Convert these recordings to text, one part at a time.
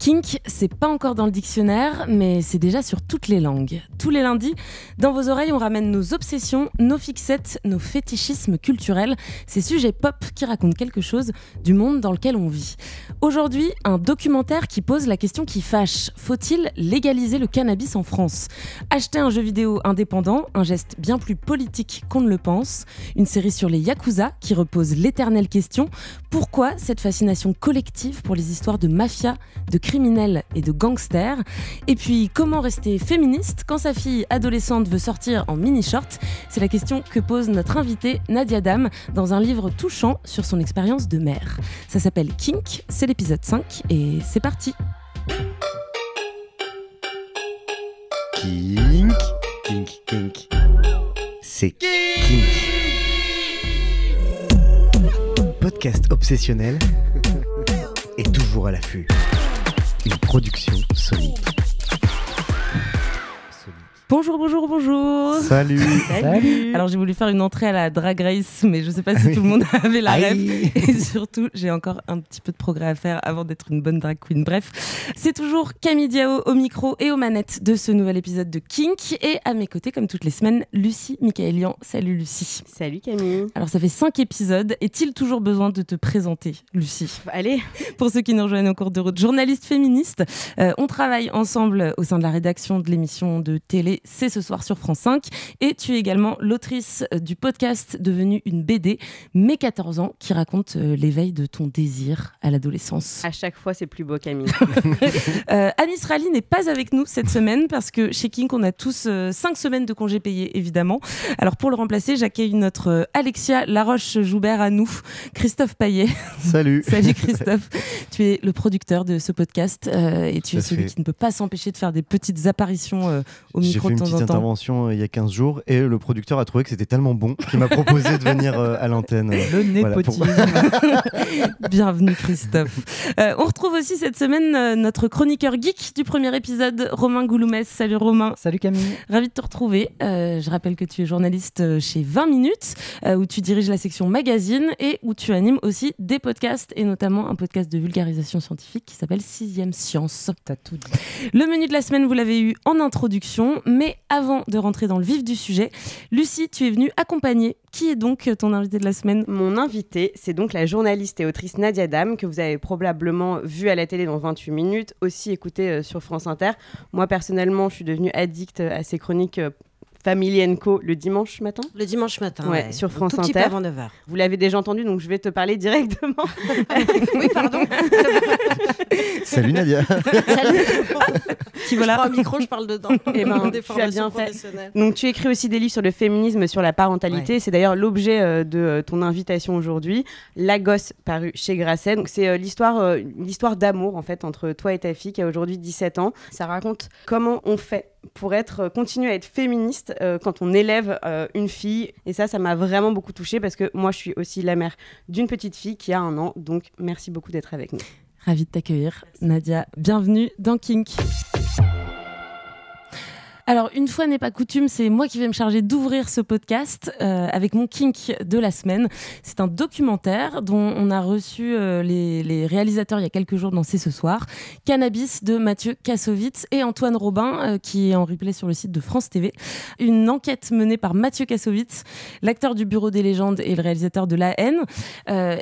Kink, c'est pas encore dans le dictionnaire, mais c'est déjà sur toutes les langues. Tous les lundis, dans vos oreilles, on ramène nos obsessions, nos fixettes, nos fétichismes culturels, ces sujets pop qui racontent quelque chose du monde dans lequel on vit. Aujourd'hui, un documentaire qui pose la question qui fâche. Faut-il légaliser le cannabis en France Acheter un jeu vidéo indépendant, un geste bien plus politique qu'on ne le pense, une série sur les Yakuza qui repose l'éternelle question, pourquoi cette fascination collective pour les histoires de mafia, de crime criminels et de gangsters. Et puis, comment rester féministe quand sa fille adolescente veut sortir en mini-short C'est la question que pose notre invitée Nadia Dam dans un livre touchant sur son expérience de mère. Ça s'appelle Kink, c'est l'épisode 5 et c'est parti Kink, kink, kink. C'est kink. Podcast obsessionnel et toujours à l'affût une production solide. Bonjour, bonjour, bonjour. Salut. Alors j'ai voulu faire une entrée à la Drag Race, mais je ne sais pas si tout le monde avait la rêve. Et surtout, j'ai encore un petit peu de progrès à faire avant d'être une bonne drag queen. Bref, c'est toujours Camille Diao au micro et aux manettes de ce nouvel épisode de Kink. Et à mes côtés, comme toutes les semaines, Lucie Michaelian. Salut Lucie. Salut Camille. Alors ça fait cinq épisodes. Est-il toujours besoin de te présenter, Lucie Allez. Pour ceux qui nous rejoignent au cours de route, journaliste féministe, euh, on travaille ensemble au sein de la rédaction de l'émission de télé c'est ce soir sur France 5. Et tu es également l'autrice euh, du podcast devenu une BD, Mes 14 ans, qui raconte euh, l'éveil de ton désir à l'adolescence. À chaque fois, c'est plus beau, Camille. euh, Anis Rally n'est pas avec nous cette semaine parce que chez Kink, on a tous euh, cinq semaines de congés payés, évidemment. Alors pour le remplacer, j'accueille notre Alexia Laroche-Joubert à nous, Christophe Paillet. Salut. Salut Christophe. tu es le producteur de ce podcast et tu es celui qui ne peut pas s'empêcher de faire des petites apparitions au micro une petite intervention euh, il y a 15 jours et le producteur a trouvé que c'était tellement bon qu'il m'a proposé de venir euh, à l'antenne. Le népotisme. Bienvenue Christophe. Euh, on retrouve aussi cette semaine notre chroniqueur geek du premier épisode, Romain Gouloumès. Salut Romain. Salut Camille. Ravi de te retrouver. je rappelle que tu es journaliste chez 20 minutes, où tu diriges la section magazine et où tu animes aussi des podcasts, et notamment un podcast de vulgarisation scientifique qui s'appelle Sixième Science. T'as tout dit. Le menu de la semaine, vous l'avez eu en introduction. Mais mais avant de rentrer dans le vif du sujet, Lucie, tu es venue accompagner. Qui est donc euh, ton invité de la semaine Mon invité, c'est donc la journaliste et autrice Nadia dame que vous avez probablement vue à la télé dans 28 minutes, aussi écoutée euh, sur France Inter. Moi, personnellement, je suis devenue addict euh, à ses chroniques Family Co le dimanche matin Le dimanche matin, sur France Inter. avant 9h. Vous l'avez déjà entendu, donc je vais te parler directement. oui, pardon. Salut Nadia. Salut. Qui voilà. Je micro, je parle dedans. Et eh ben, tu as bien fait. Donc tu écris aussi des livres sur le féminisme, sur la parentalité. C'est d'ailleurs l'objet euh, de euh, ton invitation aujourd'hui. La gosse parue chez Grasset. c'est euh, l'histoire, d'amour en fait entre toi et ta fille qui a aujourd'hui 17 ans. Ça raconte comment on fait pour être, euh, continuer à être féministe euh, quand on élève euh, une fille. Et ça, ça m'a vraiment beaucoup touchée parce que moi, je suis aussi la mère d'une petite fille qui a un an. Donc, merci beaucoup d'être avec nous. Ravi de t'accueillir, Nadia. Bienvenue dans Kink. Alors, une fois n'est pas coutume, c'est moi qui vais me charger d'ouvrir ce podcast euh, avec mon kink de la semaine. C'est un documentaire dont on a reçu euh, les, réalisateurs il y a quelques jours dans ce soir. Cannabis de Mathieu Kassovitz et Antoine Robin, euh, qui est en replay sur le site de France TV. Une enquête menée par Mathieu Kassovitz, l'acteur du Bureau des légendes et le réalisateur de La haine,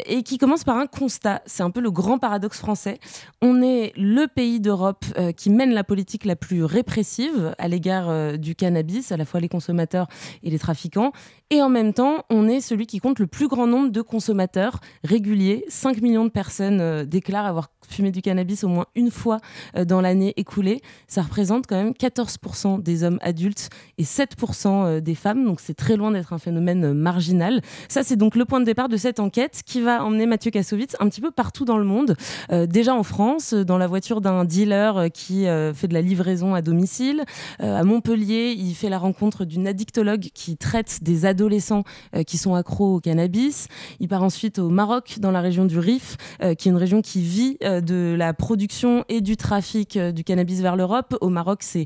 et qui commence par un constat. C'est un peu le grand paradoxe français. On est le pays d'Europe qui mène la politique la plus répressive à l'égard euh, du cannabis, à la fois les consommateurs et les trafiquants. Et en même temps, on est celui qui compte le plus grand nombre de consommateurs réguliers. 5 millions de personnes euh, déclarent avoir fumer du cannabis au moins une fois euh, dans l'année écoulée. Ça représente quand même 14% des hommes adultes et 7% euh, des femmes, donc c'est très loin d'être un phénomène euh, marginal. Ça, c'est donc le point de départ de cette enquête qui va emmener Mathieu Kassovitz un petit peu partout dans le monde. déjà en France, dans la voiture d'un dealer qui fait de la livraison à domicile. à Montpellier, il fait la rencontre d'une addictologue qui traite des adolescents qui sont accros au cannabis. Il part ensuite au Maroc, dans la région du Rif, qui est une région qui vit de la production et du trafic euh, du cannabis vers l'Europe. Au Maroc, c'est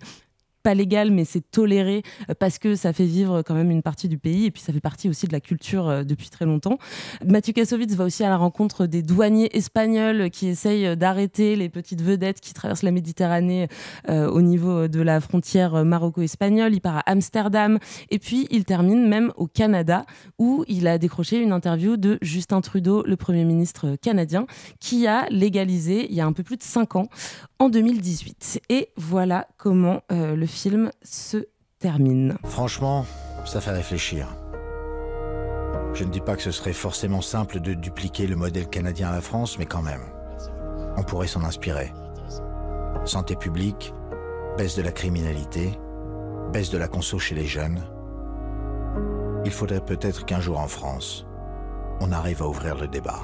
pas légal, mais c'est toléré euh, parce que ça fait vivre quand même une partie du pays et puis ça fait partie aussi de la culture euh, depuis très longtemps. Mathieu Kassovitz va aussi à la rencontre des douaniers espagnols qui essayent d'arrêter les petites vedettes qui traversent la Méditerranée euh, au niveau de la frontière maroco-espagnole. Il part à Amsterdam et puis il termine même au Canada où il a décroché une interview de Justin Trudeau, le Premier ministre canadien, qui a légalisé il y a un peu plus de cinq ans en 2018. Et voilà comment euh, le film se termine. Franchement, ça fait réfléchir. Je ne dis pas que ce serait forcément simple de dupliquer le modèle canadien à la France, mais quand même, on pourrait s'en inspirer. Santé publique, baisse de la criminalité, baisse de la conso chez les jeunes. Il faudrait peut-être qu'un jour en France, on arrive à ouvrir le débat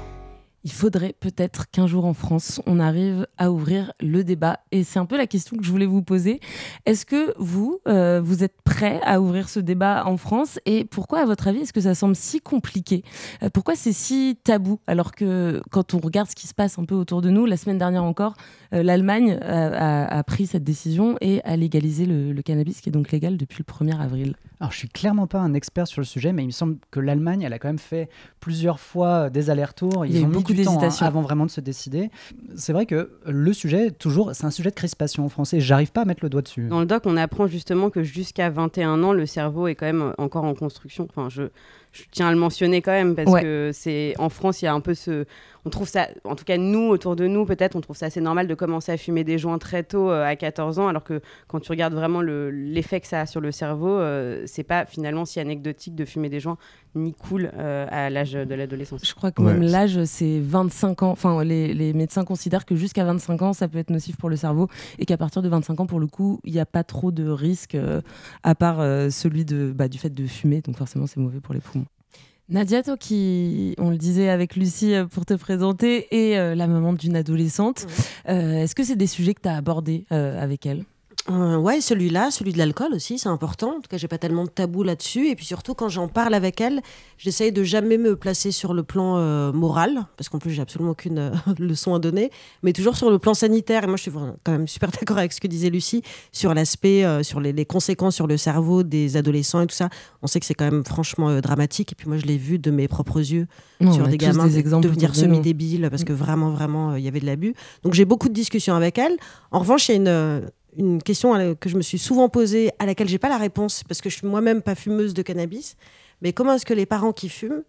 il faudrait peut-être qu'un jour en France, on arrive à ouvrir le débat. Et c'est un peu la question que je voulais vous poser. Est-ce que vous, euh, vous êtes prêt à ouvrir ce débat en France Et pourquoi, à votre avis, est-ce que ça semble si compliqué euh, Pourquoi c'est si tabou Alors que quand on regarde ce qui se passe un peu autour de nous, la semaine dernière encore, euh, l'Allemagne a, pris cette décision et a légalisé le, cannabis, qui est donc légal depuis le 1er avril. Alors, je suis clairement pas un expert sur le sujet, mais il me semble que l'Allemagne, elle a quand même fait plusieurs fois des allers-retours. Ils ont Hein, avant vraiment de se décider. C'est vrai que le sujet, toujours, c'est un sujet de crispation en français. J'arrive pas à mettre le doigt dessus. Dans le doc, on apprend justement que jusqu'à 21 ans, le cerveau est quand même encore en construction. Enfin, je je tiens à le mentionner quand même parce que c'est en France, il y a un peu ce, on trouve ça, en tout cas nous autour de nous peut-être, on trouve ça assez normal de commencer à fumer des joints très tôt euh, à 14 ans, alors que quand tu regardes vraiment l'effet que ça a sur le cerveau, euh, c'est pas finalement si anecdotique de fumer des joints ni cool euh, à l'âge de l'adolescence. Je crois que même l'âge c'est 25 ans. Enfin, les, médecins considèrent que jusqu'à 25 ans ça peut être nocif pour le cerveau et qu'à partir de 25 ans pour le coup il n'y a pas trop de risques à part celui de bah, du fait de fumer, donc forcément c'est mauvais pour les poumons. Nadia, toi qui, on le disait avec Lucie euh, pour te présenter, est euh, la maman d'une adolescente, euh, est-ce que c'est des sujets que tu as abordés avec elle oui, euh, ouais, celui-là, celui de l'alcool aussi, c'est important. En tout cas, j'ai pas tellement de tabou là-dessus. Et puis surtout, quand j'en parle avec elle, j'essaye de jamais me placer sur le plan euh, moral, parce qu'en plus, j'ai absolument aucune euh, leçon à donner, mais toujours sur le plan sanitaire. Et moi, je suis quand même super d'accord avec ce que disait Lucie sur l'aspect, sur les, conséquences sur le cerveau des adolescents et tout ça. On sait que c'est quand même franchement dramatique. Et puis moi, je l'ai vu de mes propres yeux sur des gamins devenir semi-débiles, parce que mm. vraiment, vraiment, il y avait de l'abus. Donc j'ai beaucoup de discussions avec elle. En revanche, il y a une une question que je me suis souvent posée, à laquelle n'ai pas la réponse, parce que je suis moi-même pas fumeuse de cannabis. Mais comment est-ce que les parents qui fument,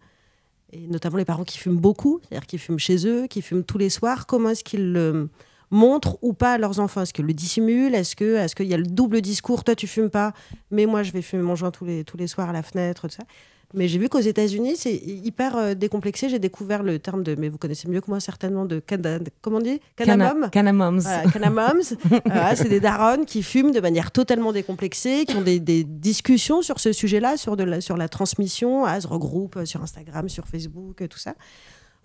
et notamment les parents qui fument beaucoup, c'est-à-dire qui fument chez eux, qui fument tous les soirs, comment est-ce qu'ils le montrent ou pas à leurs enfants Est-ce qu'ils le dissimulent Est-ce qu'il y a le double discours Toi, tu fumes pas, mais moi, je vais fumer mon joint tous les, tous les soirs à la fenêtre, tout ça. Mais j'ai vu qu'aux États-Unis, c'est hyper euh, décomplexé. J'ai découvert le terme de, mais vous connaissez mieux que moi certainement, de, cana, comment on dit Canamoms. Canamoms. Euh, ah, c'est des darons qui fument de manière totalement décomplexée, qui ont des, discussions sur ce sujet-là, sur, la, sur la transmission, à se regroupent euh, sur Instagram, sur Facebook, tout ça.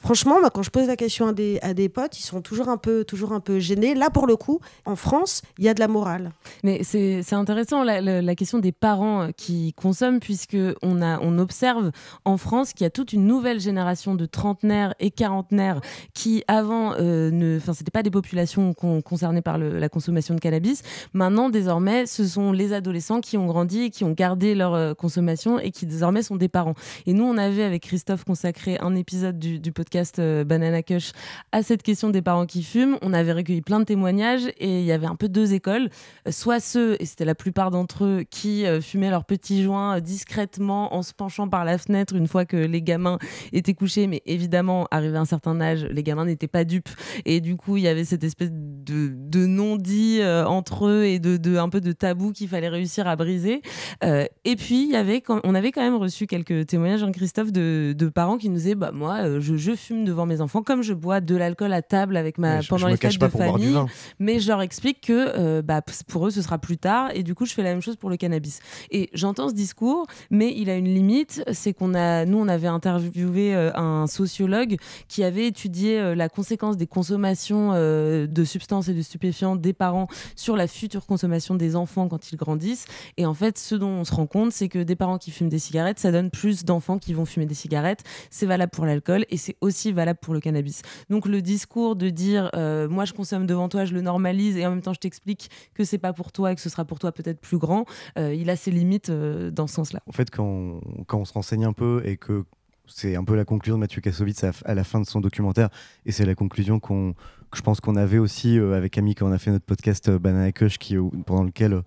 Franchement, quand je pose la question à des, à des potes, ils sont toujours un, peu, toujours un peu gênés. Là, pour le coup, en France, il y a de la morale. Mais c'est intéressant la, question des parents euh, qui consomment, puisque on, observe en France qu'il y a toute une nouvelle génération de trentenaires et quarantenaires qui, avant, euh, ne, c'était pas des populations concernées par la consommation de cannabis. Maintenant, désormais, ce sont les adolescents qui ont grandi qui ont gardé leur euh, consommation et qui désormais sont des parents. Et nous, on avait avec Christophe consacré un épisode du podcast euh, Banana kush à cette question des parents qui fument. On avait recueilli plein de témoignages et il y avait un peu deux écoles. Euh, soit ceux, et c'était la plupart d'entre eux, qui euh, fumaient leurs petits joints discrètement en se penchant par la fenêtre une fois que les gamins étaient couchés. Mais évidemment, arrivé à un certain âge, les gamins n'étaient pas dupes. Et du coup, il y avait cette espèce de, non-dit entre eux et de, un peu de tabou qu'il fallait réussir à briser. et puis, il y avait, on avait quand même reçu quelques témoignages, en hein, christophe de, parents qui nous disaient bah, Moi, je, fume fume devant mes enfants, comme je bois de l'alcool à table avec ma, pendant les fêtes de famille. Mais je leur explique que euh, bah, pour eux, ce sera plus tard. Et du coup, je fais la même chose pour le cannabis. Et j'entends ce discours, mais il a une limite. C'est qu'on a, nous, on avait interviewé euh, un sociologue qui avait étudié euh, la conséquence des consommations de substances et de stupéfiants des parents sur la future consommation des enfants quand ils grandissent. Et en fait, ce dont on se rend compte, c'est que des parents qui fument des cigarettes, ça donne plus d'enfants qui vont fumer des cigarettes. C'est valable pour l'alcool et c'est aussi valable pour le cannabis. Donc le discours de dire euh, moi je consomme devant toi, je le normalise et en même temps je t'explique que c'est pas pour toi et que ce sera pour toi peut-être plus grand, euh, il a ses limites euh, dans ce sens-là. En fait, quand on, quand on se renseigne un peu et que c'est un peu la conclusion de Mathieu Kassovitz à, la fin de son documentaire, et c'est la conclusion qu'on, que je pense qu'on avait aussi avec Camille quand on a fait notre podcast Banana Cush, qui, pendant lequel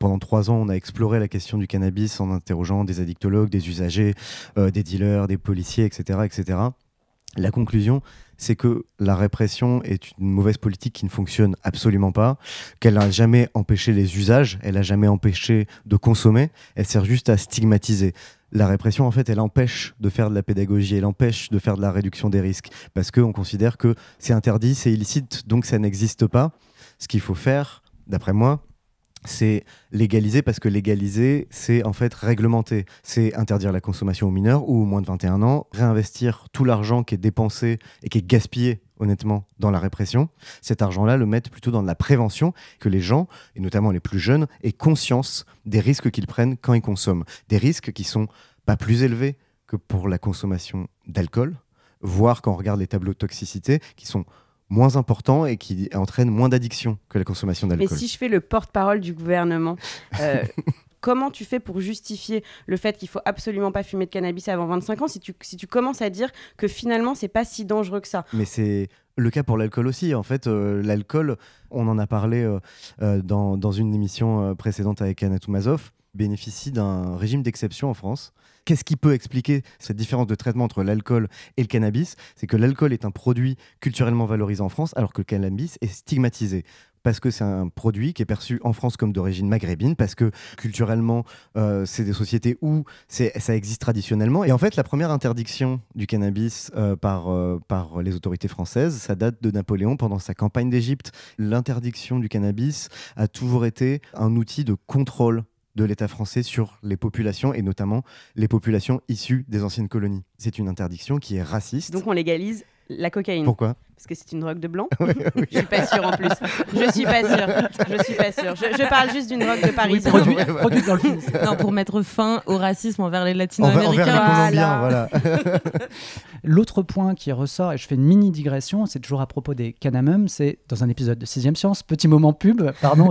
pendant trois ans on a exploré la question du cannabis en interrogeant des addictologues, des usagers, des dealers, des policiers, etc., etc. La conclusion, c'est que la répression est une mauvaise politique qui ne fonctionne absolument pas, qu'elle n'a jamais empêché les usages, elle n'a jamais empêché de consommer, elle sert juste à stigmatiser. La répression, en fait, elle empêche de faire de la pédagogie, elle empêche de faire de la réduction des risques, parce qu'on considère que c'est interdit, c'est illicite, donc ça n'existe pas. Ce qu'il faut faire, d'après moi, c'est légaliser parce que légaliser, c'est en fait réglementer. C'est interdire la consommation aux mineurs ou aux moins de 21 ans, réinvestir tout l'argent qui est dépensé et qui est gaspillé honnêtement dans la répression, cet argent-là le mettre plutôt dans de la prévention, que les gens, et notamment les plus jeunes, aient conscience des risques qu'ils prennent quand ils consomment. Des risques qui sont pas plus élevés que pour la consommation d'alcool, voire quand on regarde les tableaux de toxicité, qui sont moins important et qui entraîne moins d'addiction que la consommation d'alcool. Mais si je fais le porte-parole du gouvernement, euh, comment tu fais pour justifier le fait qu'il faut absolument pas fumer de cannabis avant 25 ans si tu, si tu commences à dire que finalement c'est pas si dangereux que ça Mais c'est le cas pour l'alcool aussi. En fait, euh, l'alcool, on en a parlé euh, dans, dans, une émission précédente avec Anna Mazov, bénéficie d'un régime d'exception en France Qu'est-ce qui peut expliquer cette différence de traitement entre l'alcool et le cannabis C'est que l'alcool est un produit culturellement valorisé en France, alors que le cannabis est stigmatisé parce que c'est un produit qui est perçu en France comme d'origine maghrébine, parce que culturellement, euh, c'est des sociétés où ça existe traditionnellement. Et en fait, la première interdiction du cannabis euh, par, euh, par les autorités françaises, ça date de Napoléon pendant sa campagne d'Égypte. L'interdiction du cannabis a toujours été un outil de contrôle de l'État français sur les populations et notamment les populations issues des anciennes colonies. C'est une interdiction qui est raciste. Donc on légalise la cocaïne. Pourquoi parce que c'est une drogue de blanc. je suis pas sûre en plus. Je suis pas sûre. Je suis pas sûre. Je, parle juste d'une drogue de Paris. produit, dans le non, pour mettre fin au racisme envers les latino-américains. L'autre point qui ressort, et je fais une mini digression, c'est toujours à propos des canamums, c'est dans un épisode de Sixième Science, petit moment pub, pardon,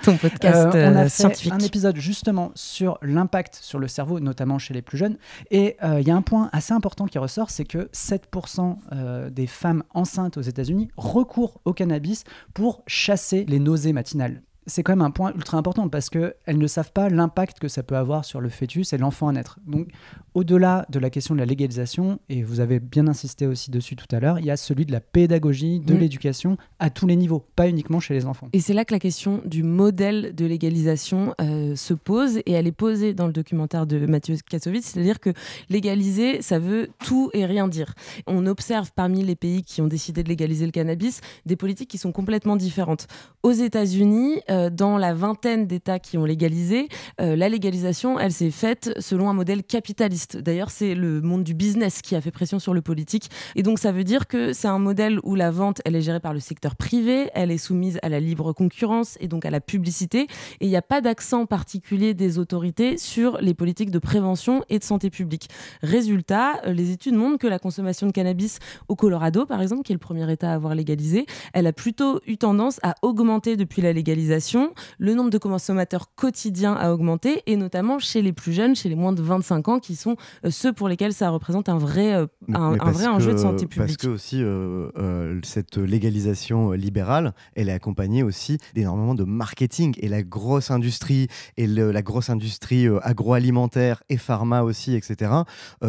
Ton podcast euh, on a euh, scientifique. Fait un épisode justement sur l'impact sur le cerveau, notamment chez les plus jeunes. Et euh, il y a un point assez important qui ressort, c'est que 7% des femmes enceintes aux États-Unis recourt au cannabis pour chasser les nausées matinales c'est quand même un point ultra important parce qu'elles ne savent pas l'impact que ça peut avoir sur le fœtus et l'enfant à naître. Donc, au-delà de la question de la légalisation, et vous avez bien insisté aussi dessus tout à l'heure, il y a celui de la pédagogie, de mm. l'éducation à tous les niveaux, pas uniquement chez les enfants. Et c'est là que la question du modèle de légalisation euh, se pose, et elle est posée dans le documentaire de Mathieu Kassovitz, c'est-à-dire que légaliser, ça veut tout et rien dire. On observe parmi les pays qui ont décidé de légaliser le cannabis des politiques qui sont complètement différentes. Aux États-Unis, euh, dans la vingtaine d'États qui ont légalisé, euh, la légalisation, elle s'est faite selon un modèle capitaliste. D'ailleurs, c'est le monde du business qui a fait pression sur le politique. Et donc, ça veut dire que c'est un modèle où la vente, elle est gérée par le secteur privé, elle est soumise à la libre concurrence et donc à la publicité. Et il n'y a pas d'accent particulier des autorités sur les politiques de prévention et de santé publique. Résultat, euh, les études montrent que la consommation de cannabis au Colorado, par exemple, qui est le premier État à avoir légalisé, elle a plutôt eu tendance à augmenter depuis la légalisation le nombre de consommateurs quotidiens a augmenté, et notamment chez les plus jeunes, chez les moins de 25 ans, qui sont euh, ceux pour lesquels ça représente un vrai, euh, un, vrai enjeu de santé publique. Parce que aussi, euh, cette légalisation libérale, elle est accompagnée aussi d'énormément de marketing, et la grosse industrie, et la grosse industrie agroalimentaire et pharma aussi, etc.,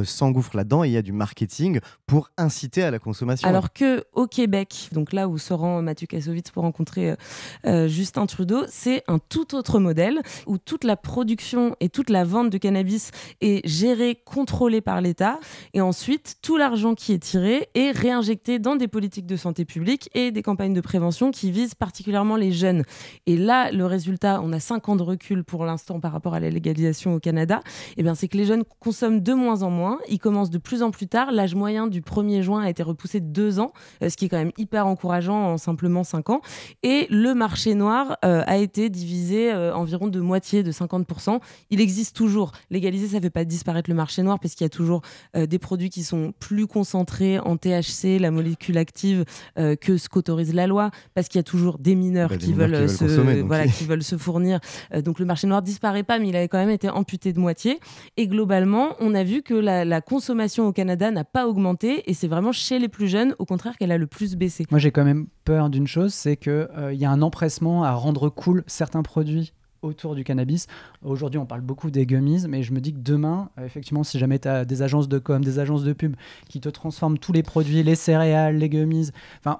s'engouffre là-dedans, et il y a du marketing pour inciter à la consommation. Alors que au Québec, donc là où se rend Mathieu Kassovitz pour rencontrer Justin Trudeau, c'est un tout autre modèle où toute la production et toute la vente de cannabis est gérée, contrôlée par l'État. Et ensuite, tout l'argent qui est tiré est réinjecté dans des politiques de santé publique et des campagnes de prévention qui visent particulièrement les jeunes. Et là, le résultat, on a 5 ans de recul pour l'instant par rapport à la légalisation au Canada, et eh bien c'est que les jeunes consomment de moins en moins, ils commencent de plus en plus tard. L'âge moyen du 1er juin a été repoussé de 2 ans, euh, ce qui est quand même hyper encourageant en simplement 5 ans. Et le marché noir... Euh, euh, a été divisé euh, environ de moitié, de 50%. Il existe toujours. Légaliser, ça ne fait pas disparaître le marché noir parce qu'il y a toujours euh, des produits qui sont plus concentrés en THC, la molécule active, que ce qu'autorise la loi, parce qu'il y a toujours des mineurs, qui, veulent se, fournir. donc le marché noir disparaît pas, mais il avait quand même été amputé de moitié. Et globalement, on a vu que la, consommation au Canada n'a pas augmenté et c'est vraiment chez les plus jeunes, au contraire, qu'elle a le plus baissé. Moi, j'ai quand même peur d'une chose, c'est qu'il il y a un empressement à rendre recoule certains produits autour du cannabis. Aujourd'hui, on parle beaucoup des gummies, mais je me dis que demain, euh, effectivement, si jamais tu as des agences de com, des agences de pub qui te transforment tous les produits, les céréales, les gummies,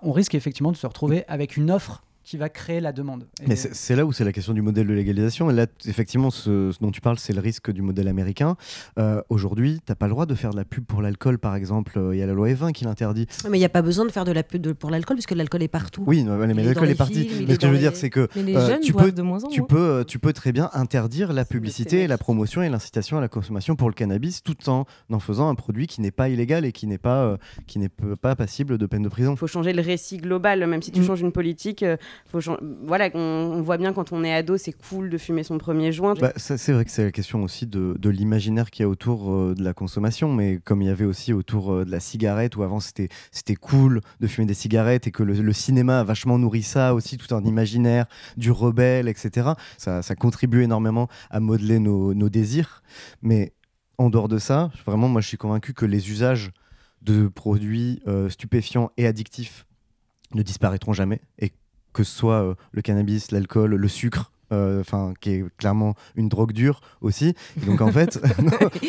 on risque effectivement de se retrouver avec une offre qui va créer la demande. Mais c'est là où c'est la question du modèle de légalisation. Et là, effectivement, ce, dont tu parles, c'est le risque du modèle américain. Euh, aujourd'hui, tu n'as pas le droit de faire de la pub pour l'alcool, par exemple. Il euh, y a la loi E20 qui l'interdit. Ah, mais il n'y a pas besoin de faire de la pub pour l'alcool, puisque l'alcool est partout. Oui, mais, l'alcool est parti. Mais ce que je veux dire, c'est que euh, tu, peux, tu, peux, tu peux très bien interdire la publicité, la promotion et l'incitation à la consommation pour le cannabis, tout en en faisant un produit qui n'est pas illégal et qui n'est pas, qui n'est pas passible de peine de prison. Il faut changer le récit global, même si tu mm. changes une politique voilà, on, voit bien quand on est ado, c'est cool de fumer son premier joint. Bah, c'est vrai que c'est la question aussi de, l'imaginaire qu'il y a autour euh, de la consommation, mais comme il y avait aussi autour euh, de la cigarette, où avant c'était cool de fumer des cigarettes et que le, cinéma a vachement nourri ça aussi, tout un imaginaire du rebelle, etc. Ça, contribue énormément à modeler nos, désirs. Mais en dehors de ça, vraiment, moi je suis convaincu que les usages de produits euh, stupéfiants et addictifs ne disparaîtront jamais et que ce soit euh, le cannabis, l'alcool, le sucre, euh, enfin qui est clairement une drogue dure aussi donc en fait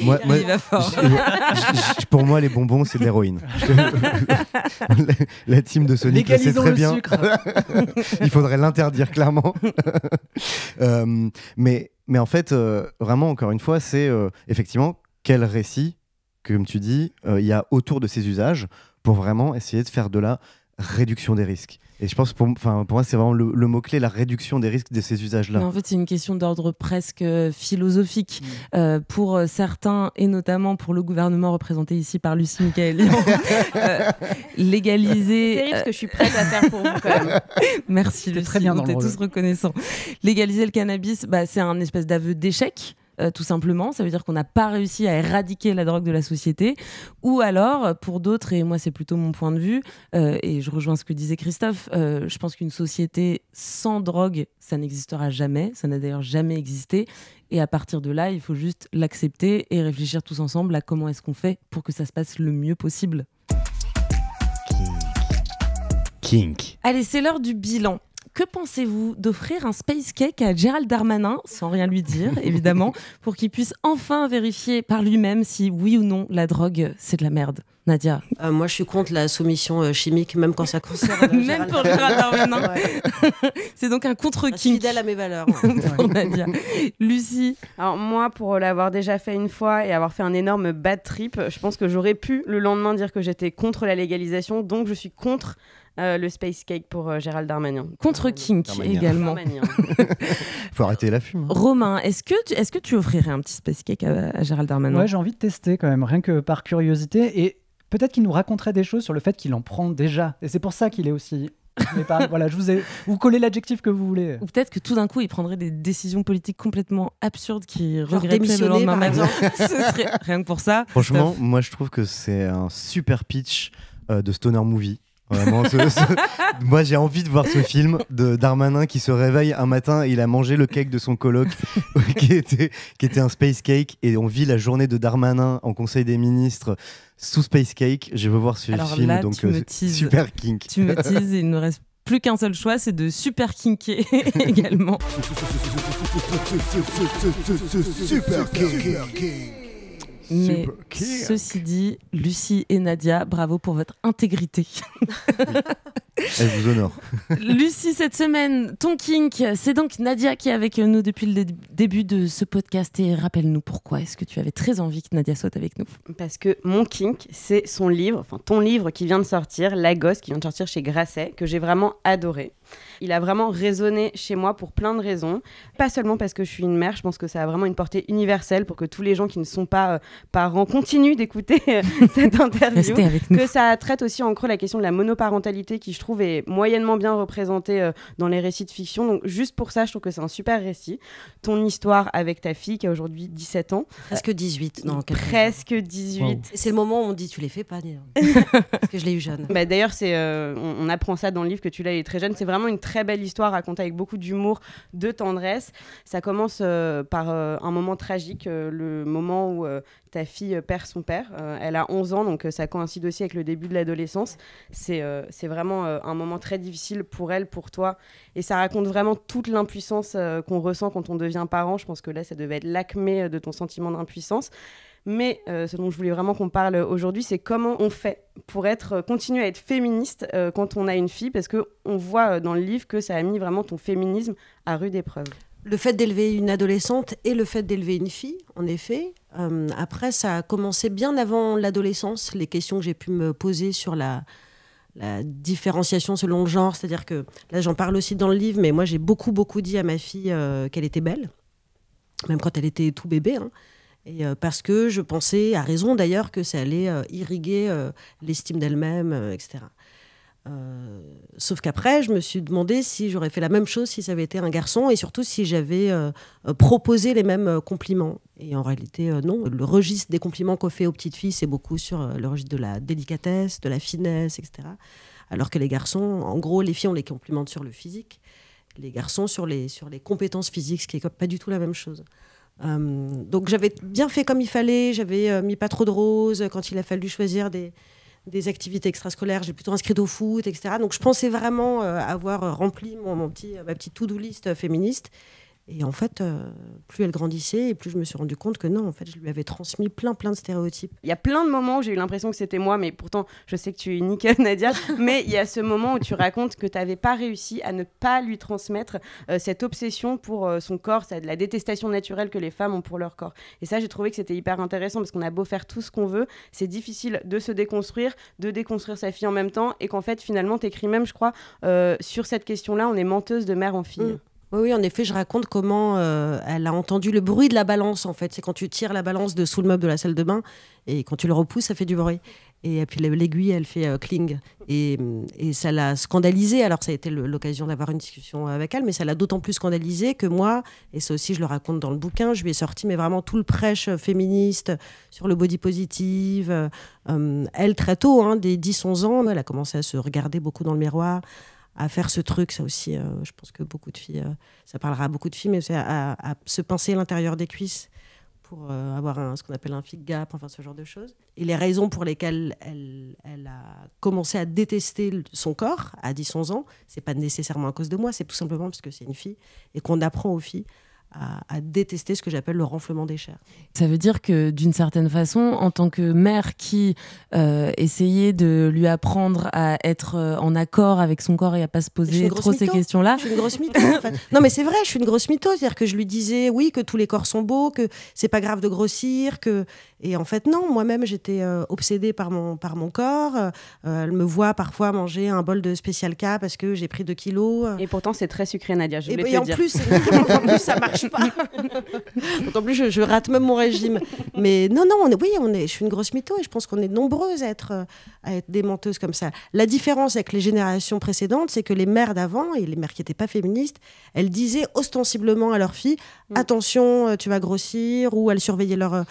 pour moi les bonbons c'est de l'héroïne la, team de Sonic le sait très bien il faudrait l'interdire clairement euh, mais mais en fait vraiment encore une fois c'est effectivement quel récit que, comme tu dis il y a autour de ces usages pour vraiment essayer de faire de la réduction des risques et je pense pour, pour moi, c'est vraiment le, mot-clé, la réduction des risques de ces usages-là. En fait, c'est une question d'ordre presque euh, philosophique. Mm. Euh, pour euh, certains, et notamment pour le gouvernement représenté ici par Lucie et Léon. légaliser. C'est terrible ce que je suis prête à faire pour vous quand même. Merci Lucie, très bien on est tous reconnaissants. Légaliser le cannabis, bah, c'est un espèce d'aveu d'échec. Euh, tout simplement. Ça veut dire qu'on n'a pas réussi à éradiquer la drogue de la société. Ou alors, pour d'autres, et moi c'est plutôt mon point de vue, euh, et je rejoins ce que disait Christophe, euh, je pense qu'une société sans drogue, ça n'existera jamais, ça n'a d'ailleurs jamais existé. Et à partir de là, il faut juste l'accepter et réfléchir tous ensemble à comment est-ce qu'on fait pour que ça se passe le mieux possible. Kink. Allez, c'est l'heure du bilan que pensez-vous d'offrir un space cake à Gérald Darmanin, sans rien lui dire, évidemment, pour qu'il puisse enfin vérifier par lui-même si oui ou non la drogue, c'est de la merde Nadia euh, Moi, je suis contre la soumission euh, chimique, même quand ça concerne. Euh, même Darmanin. C'est donc un contre qui Fidèle à mes valeurs. Nadia. Lucie Alors, moi, pour l'avoir déjà fait une fois et avoir fait un énorme bad trip, je pense que j'aurais pu le lendemain dire que j'étais contre la légalisation, donc je suis contre euh, le Space Cake pour euh, Gérald Darmanin. Contre King Kink également également. Faut arrêter la fume. Hein. Romain, est-ce que, tu, est-ce que tu offrirais un petit Space Cake à, Gérald Darmanin Ouais, j'ai envie de tester quand même, rien que par curiosité. Et peut-être qu'il nous raconterait des choses sur le fait qu'il en prend déjà. Et c'est pour ça qu'il est aussi mais pas, voilà, je vous, ai, vous collez l'adjectif que vous voulez. Ou peut-être que tout d'un coup, il prendrait des décisions politiques complètement absurdes qui regretterait le lendemain matin. rien que pour ça. Franchement, moi je trouve que c'est un super pitch euh, de Stoner Movie. Moi, j'ai envie de voir ce film de Darmanin qui se réveille un matin il a mangé le cake de son coloc qui, était, qui était un space cake et on vit la journée de Darmanin en Conseil des ministres sous space cake. Je veux voir ce film, donc euh, super kink. Tu me teases, il ne reste plus qu'un seul choix, c'est de super kinker également. Super kink. Mais ceci dit, Lucie et Nadia, bravo pour votre intégrité. Elle vous honore. Lucie, cette semaine, ton kink, c'est donc Nadia qui est avec nous depuis le début de ce podcast. Et rappelle-nous pourquoi est-ce que tu avais très envie que Nadia soit avec nous Parce que mon kink, c'est son livre, enfin ton livre qui vient de sortir, La Gosse, qui vient de sortir chez Grasset, que j'ai vraiment adoré. Il a vraiment résonné chez moi pour plein de raisons. Pas seulement parce que je suis une mère, je pense que ça a vraiment une portée universelle pour que tous les gens qui ne sont pas euh, parents continuent d'écouter euh, cette interview. Avec nous. Que ça traite aussi en creux la question de la monoparentalité qui, je trouve, est moyennement bien représenté euh, dans les récits de fiction. Donc, juste pour ça, je trouve que c'est un super récit. Ton histoire avec ta fille qui a aujourd'hui 17 ans. Presque 18. Non, euh, presque 18. C'est le moment où on dit tu les fais pas, parce que je l'ai eu jeune. Bah, D'ailleurs, c'est euh, on, apprend ça dans le livre que tu l'as est très jeune. C'est vraiment une très belle histoire racontée avec beaucoup d'humour, de tendresse. Ça commence par un moment tragique, le moment où ta fille perd son père. elle a 11 ans, donc ça coïncide aussi avec le début de l'adolescence. C'est c'est vraiment euh, un moment très difficile pour elle, pour toi. Et ça raconte vraiment toute l'impuissance euh, qu'on ressent quand on devient parent. Je pense que là, ça devait être l'acmé euh, de ton sentiment d'impuissance. Mais ce dont je voulais vraiment qu'on parle aujourd'hui, c'est comment on fait pour être, continuer à être féministe quand on a une fille, parce qu'on voit dans le livre que ça a mis vraiment ton féminisme à rude épreuve. Le fait d'élever une adolescente et le fait d'élever une fille, en effet. après, ça a commencé bien avant l'adolescence, les questions que j'ai pu me poser sur la, la différenciation selon le genre. C'est-à-dire que là, j'en parle aussi dans le livre, mais moi, j'ai beaucoup, beaucoup dit à ma fille euh, qu'elle était belle, même quand elle était tout bébé. Hein. Et, euh, parce que je pensais, à raison d'ailleurs, que ça allait euh, irriguer l'estime d'elle-même, etc. Euh, sauf qu'après, je me suis demandé si j'aurais fait la même chose si ça avait été un garçon et surtout si j'avais euh, euh, proposé les mêmes compliments. Et en réalité, non. Le registre des compliments qu'on fait aux petites filles, c'est beaucoup sur le registre de la délicatesse, de la finesse, etc. Alors que les garçons, en gros, les filles, on les complimente sur le physique, les garçons sur les, sur les compétences physiques, ce qui n'est pas du tout la même chose. donc j'avais bien fait comme il fallait, j'avais mis pas trop de roses quand il a fallu choisir des, des activités extrascolaires, j'ai plutôt inscrit au foot, etc. Donc je pensais vraiment euh, avoir rempli mon, petit, ma petite to-do list euh, féministe. Et en fait, euh, plus elle grandissait, et plus je me suis rendu compte que non, en fait, je lui avais transmis plein, plein de stéréotypes. Il y a plein de moments où j'ai eu l'impression que c'était moi, mais pourtant, je sais que tu es unique, Nadia. mais il y a ce moment où tu racontes que tu n'avais pas réussi à ne pas lui transmettre euh, cette obsession pour euh, son corps, cette, la détestation naturelle que les femmes ont pour leur corps. Et ça, j'ai trouvé que c'était hyper intéressant parce qu'on a beau faire tout ce qu'on veut, c'est difficile de se déconstruire, de déconstruire sa fille en même temps, et qu'en fait, finalement, tu écris même, je crois, sur cette question-là, on est menteuse de mère en fille. Mm. Oui, oui, en effet, je raconte comment euh, elle a entendu le bruit de la balance, en fait. C'est quand tu tires la balance de sous le meuble de la salle de bain, et quand tu le repousses, ça fait du bruit. Et puis l'aiguille, elle fait euh, cling. Et, ça l'a scandalisée. Alors, ça a été l'occasion d'avoir une discussion avec elle, mais ça l'a d'autant plus scandalisée que moi, et ça aussi, je le raconte dans le bouquin, je lui ai sorti mais vraiment tout le prêche féministe sur le body positive. Euh, elle, très tôt, des hein, dès 10-11 ans, elle a commencé à se regarder beaucoup dans le miroir, à faire ce truc. Ça aussi, euh, je pense que beaucoup de filles, euh, ça parlera à beaucoup de filles, mais c'est à, se pincer l'intérieur des cuisses pour euh, avoir ce qu'on appelle un fit gap, enfin ce genre de choses. Et les raisons pour lesquelles elle, a commencé à détester son corps à 10-11 ans, c'est pas nécessairement à cause de moi, c'est tout simplement parce que c'est une fille et qu'on apprend aux filles à, détester ce que j'appelle le renflement des chairs. Ça veut dire que d'une certaine façon, en tant que mère qui euh, essayait de lui apprendre à être euh, en accord avec son corps et à pas se poser trop ces questions-là. Je suis une grosse mytho. Non mais c'est vrai, je suis une grosse mytho, c'est-à-dire que je lui disais oui que tous les corps sont beaux, que c'est pas grave de grossir, que et en fait, non, moi-même, j'étais euh, obsédée par mon, par mon corps. Euh, elle me voit parfois manger un bol de spécial K parce que j'ai pris 2 kilos. Et pourtant, c'est très sucré, Nadia. Je et, ben, en, Plus, en plus, ça marche pas. en plus, je, rate même mon régime. Mais non, non, on oui, on est, je suis une grosse mytho et je pense qu'on est nombreuses à être, euh, à être des menteuses comme ça. La différence avec les générations précédentes, c'est que les mères d'avant, et les mères qui n'étaient pas féministes, elles disaient ostensiblement à leurs filles, mm. attention, tu vas grossir, ou elles surveillaient leur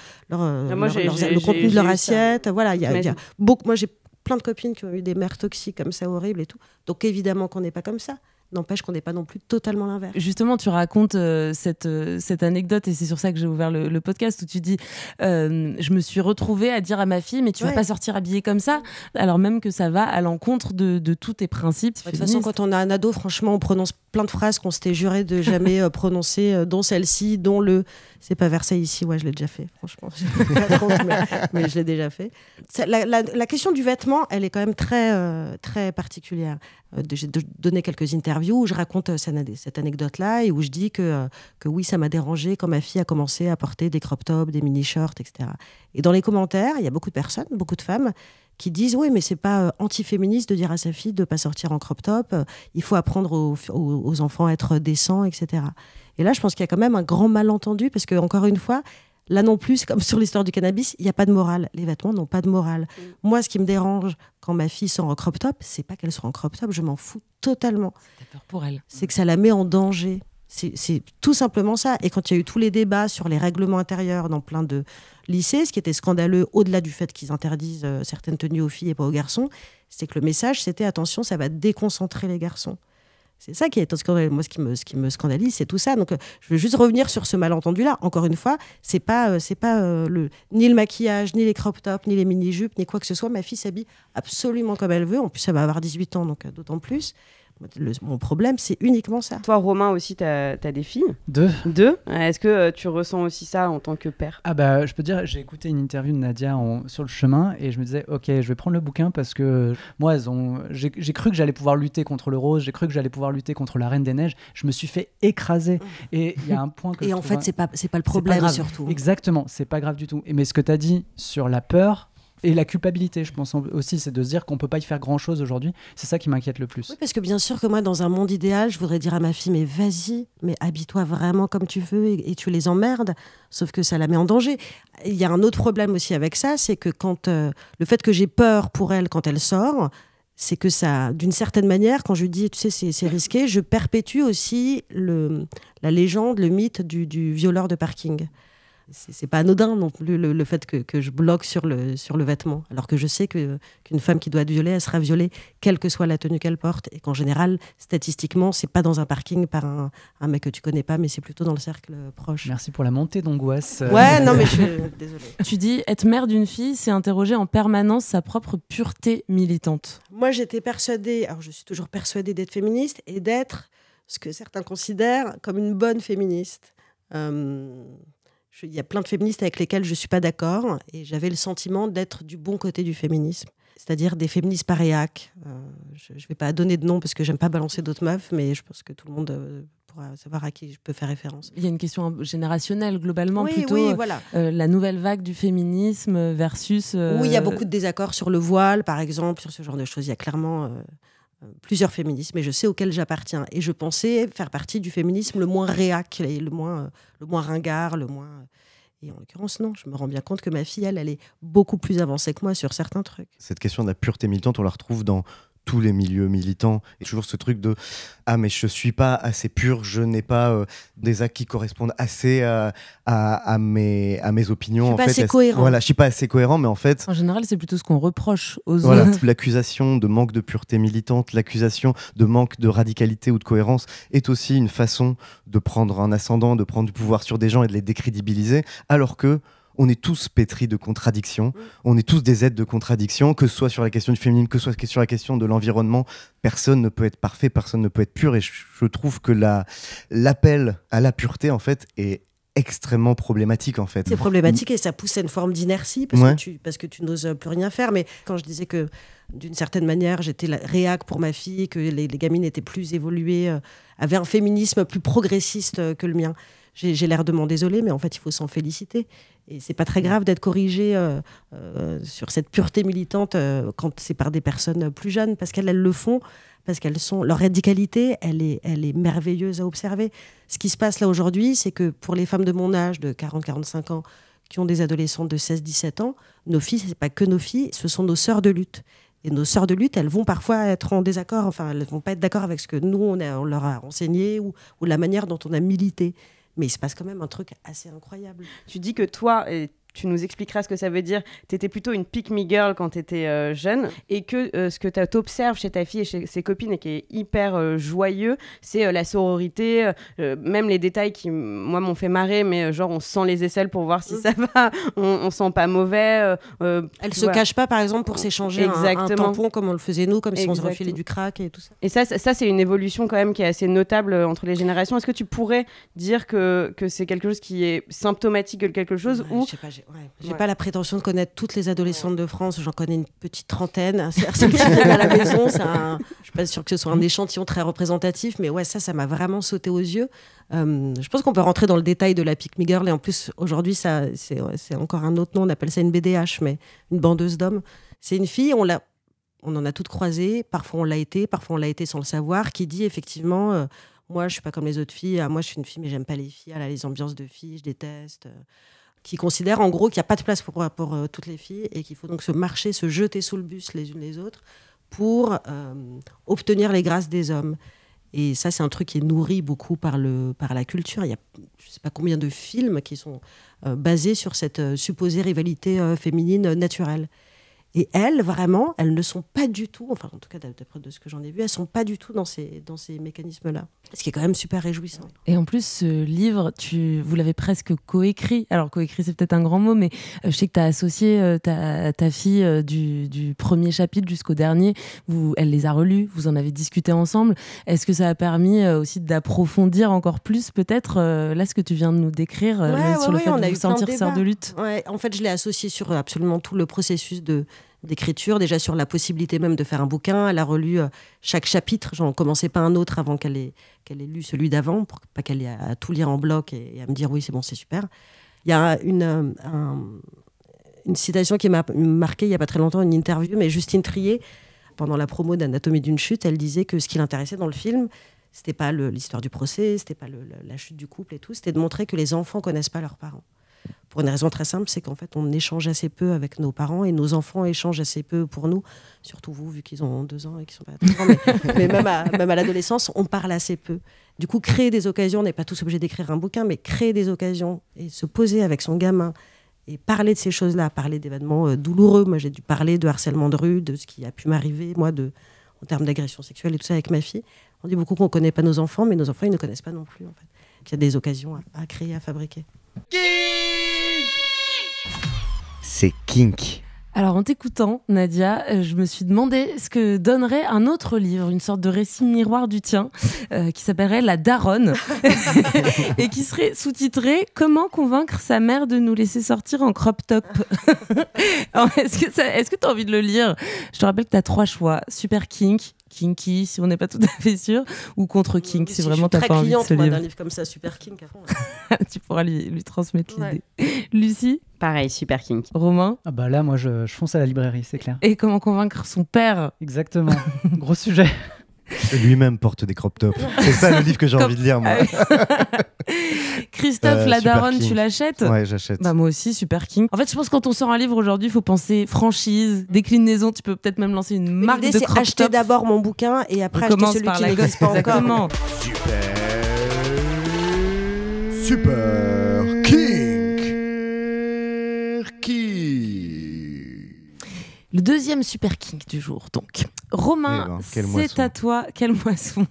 le contenu de leur assiette. Voilà, il y beaucoup. Moi, j'ai plein de copines qui ont eu des mères toxiques comme ça, horribles et tout. Donc évidemment qu'on n'est pas comme ça. N'empêche qu'on n'est pas non plus totalement l'inverse. Justement, tu racontes euh, cette, euh, cette anecdote et c'est sur ça que j'ai ouvert le, podcast où tu dis euh, Je me suis retrouvée à dire à ma fille, mais tu ne vas pas sortir habillée comme ça, alors même que ça va à l'encontre de, tous tes principes. de toute façon, quand on a un ado, franchement, on prononce plein de phrases qu'on s'était juré de jamais prononcer, dont celle-ci, dont le. C'est pas Versailles ici, ouais, je l'ai déjà fait, franchement. mais, mais, je l'ai déjà fait. La, question du vêtement, elle est quand même très, euh, très particulière. Euh, j'ai donné quelques interviews où je raconte euh, cette anecdote-là et où je dis que, que oui, ça m'a dérangé quand ma fille a commencé à porter des crop tops, des mini-shorts, etc. Et dans les commentaires, il y a beaucoup de personnes, beaucoup de femmes qui disent oui, mais c'est pas euh, antiféministe de dire à sa fille de pas sortir en crop top. Euh, il faut apprendre aux, enfants à être décents, etc. Et là, je pense qu'il y a quand même un grand malentendu parce que encore une fois, là non plus, comme sur l'histoire du cannabis, il n'y a pas de morale. Les vêtements n'ont pas de morale. Mm. Moi, ce qui me dérange quand ma fille sort en crop top, c'est pas qu'elle soit en crop top, je m'en fous totalement. pour elle. C'est que ça la met en danger. C'est tout simplement ça. Et quand il y a eu tous les débats sur les règlements intérieurs dans plein de lycées, ce qui était scandaleux, au-delà du fait qu'ils interdisent euh, certaines tenues aux filles et pas aux garçons, c'est que le message, c'était attention, ça va déconcentrer les garçons. C'est ça qui est scandaleux. Moi, ce qui me, scandalise, c'est tout ça. Donc, je veux juste revenir sur ce malentendu-là. Encore une fois, c'est pas, euh, c'est pas euh, le, ni le maquillage, ni les crop tops, ni les mini-jupes, ni quoi que ce soit. Ma fille s'habille absolument comme elle veut. En plus, elle va avoir 18 ans, donc d'autant plus mon problème, c'est uniquement ça. Toi, Romain, aussi, tu as, des filles Deux. Deux. Est-ce que euh, tu ressens aussi ça en tant que père Ah, bah, je peux dire, j'ai écouté une interview de Nadia sur le chemin et je me disais, ok, je vais prendre le bouquin parce que euh, moi, J'ai cru que j'allais pouvoir lutter contre le rose, j'ai cru que j'allais pouvoir lutter contre la Reine des Neiges. Je me suis fait écraser. Oh. Et il y a un point que. et en fait, c'est pas, pas le problème, surtout. Exactement, c'est pas grave du tout. mais ce que tu as dit sur la peur, et la culpabilité, je pense aussi, c'est de se dire qu'on ne peut pas y faire grand chose aujourd'hui. C'est ça qui m'inquiète le plus. Oui, parce que bien sûr que moi, dans un monde idéal, je voudrais dire à ma fille, mais vas-y, mais habille-toi vraiment comme tu veux et, tu les emmerdes. Sauf que ça la met en danger. Il y a un autre problème aussi avec ça, c'est que quand euh, le fait que j'ai peur pour elle quand elle sort, c'est que ça, d'une certaine manière, quand je lui dis, tu sais, c'est risqué, je perpétue aussi le, la légende, le mythe du violeur de parking c'est pas anodin non plus le, fait que, je bloque sur le, sur le vêtement, alors que je sais qu'une femme qui doit être violée, elle sera violée quelle que soit la tenue qu'elle porte, et qu'en général, statistiquement, c'est pas dans un parking par un, un, mec que tu connais pas, mais c'est plutôt dans le cercle proche. Merci pour la montée d'angoisse. Ouais, non mais je suis désolée. Tu dis être mère d'une fille, c'est interroger en permanence sa propre pureté militante. Moi, j'étais persuadée, alors je suis toujours persuadée d'être féministe et d'être ce que certains considèrent comme une bonne féministe. Euh, il y a plein de féministes avec lesquelles je ne suis pas d'accord et j'avais le sentiment d'être du bon côté du féminisme. C'est-à-dire des féministes paréac. Euh, je ne vais pas donner de nom parce que j'aime pas balancer d'autres meufs, mais je pense que tout le monde euh, pourra savoir à qui je peux faire référence. Il y a une question générationnelle globalement plutôt. Oui, euh, voilà. la nouvelle vague du féminisme versus. Oui, il y a beaucoup de désaccords sur le voile, par exemple, sur ce genre de choses. Il y a clairement euh, plusieurs féminismes et je sais auquel j'appartiens. Et je pensais faire partie du féminisme le moins réac, le moins, euh, le moins ringard, le moins. Euh, et en l'occurrence, non. Je me rends bien compte que ma fille, elle, elle est beaucoup plus avancée que moi sur certains trucs. Cette question de la pureté militante, on la retrouve dans tous les milieux militants. Et toujours ce truc de Ah, mais je suis pas assez pur, je n'ai pas euh, des actes qui correspondent assez à, à, mes, à mes opinions. Je suis en fait, assez cohérent. Voilà, je suis pas assez cohérent, mais en fait. En général, c'est plutôt ce qu'on reproche aux voilà, autres. L'accusation de manque de pureté militante, l'accusation de manque de radicalité ou de cohérence est aussi une façon de prendre un ascendant, de prendre du pouvoir sur des gens et de les décrédibiliser, alors que on est tous pétris de contradictions, mm. on est tous des êtres de contradictions, que ce soit sur la question du féminisme, que ce soit sur la question de l'environnement. Personne ne peut être parfait, personne ne peut être pur. Et je trouve que l'appel à la pureté, en fait, est extrêmement problématique en fait. C'est problématique et ça pousse à une forme d'inertie parce, que tu, n'oses plus rien faire. Mais quand je disais que d'une certaine manière j'étais réac pour ma fille, que les, gamines étaient plus évoluées, euh, avaient un féminisme plus progressiste euh, que le mien, j'ai l'air de m'en désoler, mais en fait il faut s'en féliciter. Et c'est pas très grave d'être corrigé euh, euh, sur cette pureté militante euh, quand c'est par des personnes plus jeunes, parce qu'elles le font, parce qu'elles sont leur radicalité, elle est, elle est merveilleuse à observer. Ce qui se passe là aujourd'hui, c'est que pour les femmes de mon âge, de 40-45 ans, qui ont des adolescents de 16-17 ans, nos filles, c'est pas que nos filles, ce sont nos sœurs de lutte. Et nos sœurs de lutte, elles vont parfois être en désaccord, enfin, elles vont pas être d'accord avec ce que nous, on, leur a enseigné ou la manière dont on a milité mais il se passe quand même un truc assez incroyable. Tu dis que toi, tu nous expliqueras ce que ça veut dire. Tu étais plutôt une pick me girl quand tu étais euh, jeune et que euh, ce que tu observes chez ta fille et chez ses copines et qui est hyper euh, joyeux, c'est la sororité, même les détails qui, moi, m'ont fait marrer, mais genre on sent les aisselles pour voir si mm. ça va, on, on, sent pas mauvais. Elle se cache pas, par exemple, pour s'échanger un, tampon comme on le faisait nous, comme si on se refilait du crack et tout ça. Et ça, ça, c'est une évolution quand même qui est assez notable entre les générations. Est-ce que tu pourrais dire que, que c'est quelque chose qui est symptomatique de quelque chose ou j'ai ouais, pas la prétention de connaître toutes les adolescentes de France. J'en connais une petite trentaine. C'est à la maison. Un, je suis pas sûre que ce soit un mm. échantillon très représentatif, mais ouais, ça, ça m'a vraiment sauté aux yeux. Hum, je pense qu'on peut rentrer dans le détail de la Pick Me Girl. Et en plus, aujourd'hui, c'est, encore un autre nom. On appelle ça une BDH, mais une bandeuse d'hommes. C'est une fille, on l'a, on en a toutes croisées. Parfois, on l'a été, parfois, on l'a été sans le savoir, qui dit effectivement. Euh, moi, je suis pas comme les autres filles. Ah, moi, je suis une fille, mais j'aime pas les filles. Ah, là, les ambiances de filles, je déteste. Euh, qui considère en gros qu'il n'y a pas de place pour, euh, toutes les filles et qu'il faut donc se marcher, se jeter sous le bus les unes les autres pour euh, obtenir les grâces des hommes. Et ça, c'est un truc qui est nourri beaucoup par, le, par la culture. Il y a je ne sais pas combien de films qui sont euh, basés sur cette supposée rivalité féminine naturelle. Et elles, vraiment, elles ne sont pas du tout, enfin en tout cas d'après de ce que j'en ai vu, elles sont pas du tout dans ces, dans ces mécanismes-là. Ce qui est quand même super réjouissant. Et en plus, ce livre, tu, vous l'avez presque coécrit. Alors coécrit, c'est peut-être un grand mot, mais euh, je sais que tu as associé euh, ta, ta fille euh, du, du, premier chapitre jusqu'au dernier. Vous, elle les a relus, vous en avez discuté ensemble. Est-ce que ça a permis aussi d'approfondir encore plus peut-être là ce que tu viens de nous décrire sur le fait de a vous sentir sœur de lutte En fait, je l'ai associé sur absolument tout le processus de d'écriture, déjà sur la possibilité même de faire un bouquin. Elle a relu euh, chaque chapitre, j'en commençais pas un autre avant qu'elle ait, qu'elle ait lu celui d'avant, pour pas qu'elle ait à tout lire en bloc et, à me dire oui, c'est bon, c'est super. Il y a une, euh, une citation qui m'a marquée il y a pas très longtemps, une interview, mais Justine Trier, pendant la promo d'Anatomie d'une chute, elle disait que ce qui l'intéressait dans le film, c'était pas l'histoire du procès, c'était pas la chute du couple et tout, c'était de montrer que les enfants connaissent pas leurs parents pour une raison très simple, c'est qu'en fait, on échange assez peu avec nos parents et nos enfants échangent assez peu pour nous, surtout vous, vu qu'ils ont deux ans et qu'ils sont pas très grands, mais, même à, même à l'adolescence, on parle assez peu. Du coup, créer des occasions, on n'est pas tous obligés d'écrire un bouquin, mais créer des occasions et se poser avec son gamin et parler de ces choses-là, parler d'événements euh, douloureux. Moi, j'ai dû parler de harcèlement de rue, de ce qui a pu m'arriver, moi, de, en termes d'agression sexuelle et tout ça avec ma fille. On dit beaucoup qu'on ne connaît pas nos enfants, mais nos enfants, ils ne connaissent pas non plus. En fait. Il y a des occasions à, créer, à fabriquer c'est Kink. Alors en t'écoutant, Nadia, euh, je me suis demandé ce que donnerait un autre livre, une sorte de récit miroir du tien, euh, qui s'appellerait La Daronne, et qui serait sous-titré Comment convaincre sa mère de nous laisser sortir en crop top Est-ce que tu as envie de le lire Je te rappelle que tu as trois choix, Super Kink, kinky si on n'est pas tout à fait sûr ou contre euh, kink si, vraiment t'as pas envie de un d'un livre comme ça super kink tu pourras lui, transmettre l'idée Lucie pareil super kink Romain ah bah là moi je, je fonce à la librairie c'est clair et comment convaincre son père exactement gros sujet Lui-même porte des crop tops. C'est ça le livre que j'ai envie de lire, moi. Ah Christophe, euh, Ladaron, tu l'achètes Ouais, j'achète. Bah, moi aussi, Super King. En fait, je pense que quand on sort un livre aujourd'hui, il faut penser franchise, déclinaison. Tu peux peut-être même lancer une marque de crop acheter d'abord mon bouquin et après acheter celui par qui gosse pas encore. Super. Super King. Le deuxième Super King du jour, donc. Romain, eh ben, c'est à toi. quel moisson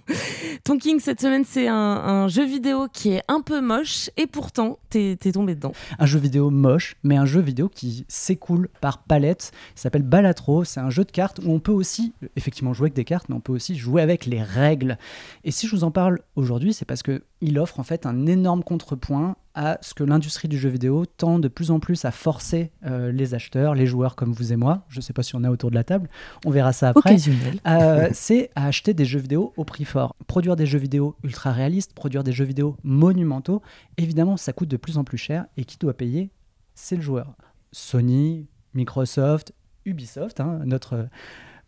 Ton king cette semaine, c'est un, jeu vidéo qui est un peu moche et pourtant, t'es tombé dedans. Un jeu vidéo moche, mais un jeu vidéo qui s'écoule par palette. Il s'appelle Balatro. C'est un jeu de cartes où on peut aussi, effectivement, jouer avec des cartes, mais on peut aussi jouer avec les règles. Et si je vous en parle aujourd'hui, c'est parce que il offre en fait un énorme contrepoint à ce que l'industrie du jeu vidéo tend de plus en plus à forcer euh, les acheteurs, les joueurs comme vous et moi. Je ne sais pas si on est autour de la table. On verra ça après. Euh, c'est à acheter des jeux vidéo au prix fort. Produire des jeux vidéo ultra réalistes, produire des jeux vidéo monumentaux, évidemment, ça coûte de plus en plus cher et qui doit payer C'est le joueur. Sony, Microsoft, Ubisoft, hein, notre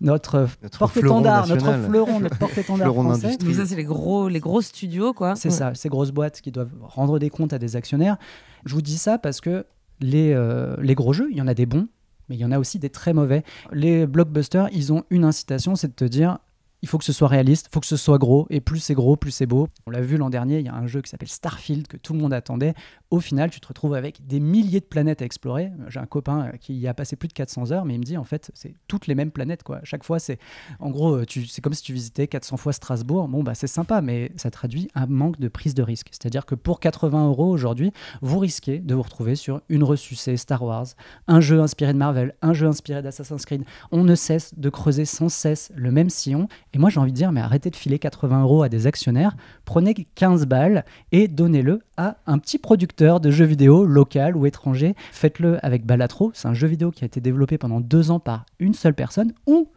notre, notre porte-étendard, notre fleuron, notre porte-étendard français. ça, c'est les gros, les gros studios, quoi. C'est ça, ces grosses boîtes qui doivent rendre des comptes à des actionnaires. Je vous dis ça parce que les, euh, les gros jeux, il y en a des bons, mais il y en a aussi des très mauvais. Les blockbusters, ils ont une incitation, c'est de te dire il faut que ce soit réaliste, il faut que ce soit gros, et plus c'est gros, plus c'est beau. On l'a vu l'an dernier, il y a un jeu qui s'appelle Starfield que tout le monde attendait, au final, tu te retrouves avec des milliers de planètes à explorer. J'ai un copain euh, qui y a passé plus de 400 heures, mais il me dit en fait, c'est toutes les mêmes planètes. Quoi. Chaque fois, c'est en gros, euh, c'est comme si tu visitais 400 fois Strasbourg. Bon, bah, c'est sympa, mais ça traduit un manque de prise de risque. C'est-à-dire que pour 80 euros aujourd'hui, vous risquez de vous retrouver sur une ressucée Star Wars, un jeu inspiré de Marvel, un jeu inspiré d'Assassin's Creed. On ne cesse de creuser sans cesse le même sillon. Et moi, j'ai envie de dire, mais arrêtez de filer 80 euros à des actionnaires, prenez 15 balles et donnez-le à un petit producteur de jeux vidéo local ou étranger. Faites-le avec Balatro, c'est un jeu vidéo qui a été développé pendant deux ans par une seule personne, ou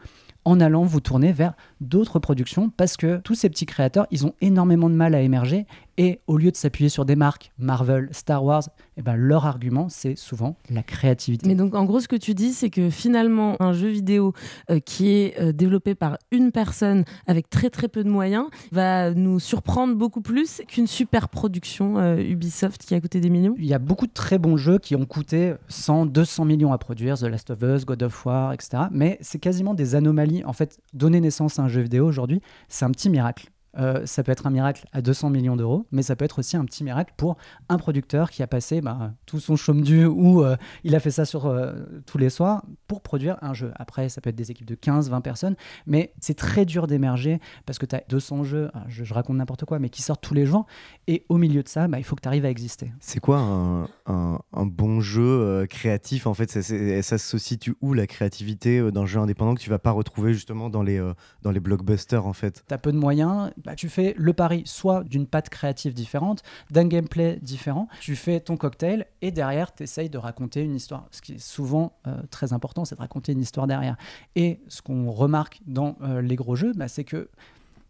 en allant vous tourner vers d'autres productions parce que tous ces petits créateurs, ils ont énormément de mal à émerger et au lieu de s'appuyer sur des marques, Marvel, Star Wars, eh ben, leur argument, c'est souvent la créativité. Mais donc, en gros, ce que tu dis, c'est que finalement, un jeu vidéo euh, qui est euh, développé par une personne avec très très peu de moyens va nous surprendre beaucoup plus qu'une super production euh, Ubisoft qui a coûté des millions. Il y a beaucoup de très bons jeux qui ont coûté 100, 200 millions à produire, The Last of Us, God of War, etc. Mais c'est quasiment des anomalies. En fait, donner naissance à un jeu vidéo aujourd'hui, c'est un petit miracle. Euh, ça peut être un miracle à 200 millions d'euros, mais ça peut être aussi un petit miracle pour un producteur qui a passé bah, tout son chaume du ou euh, il a fait ça sur euh, tous les soirs pour produire un jeu. Après, ça peut être des équipes de 15, 20 personnes, mais c'est très dur d'émerger parce que tu as 200 jeux, ah, je, raconte n'importe quoi, mais qui sortent tous les jours. Et au milieu de ça, bah, il faut que tu arrives à exister. C'est quoi un, bon jeu créatif En fait, ça, ça, se situe où la créativité d'un jeu indépendant que tu vas pas retrouver justement dans les, dans les blockbusters en fait T'as peu de moyens, bah, tu fais le pari soit d'une patte créative différente, d'un gameplay différent, tu fais ton cocktail et derrière, tu essayes de raconter une histoire. Ce qui est souvent euh, très important, c'est de raconter une histoire derrière. Et ce qu'on remarque dans euh, les gros jeux, bah, c'est que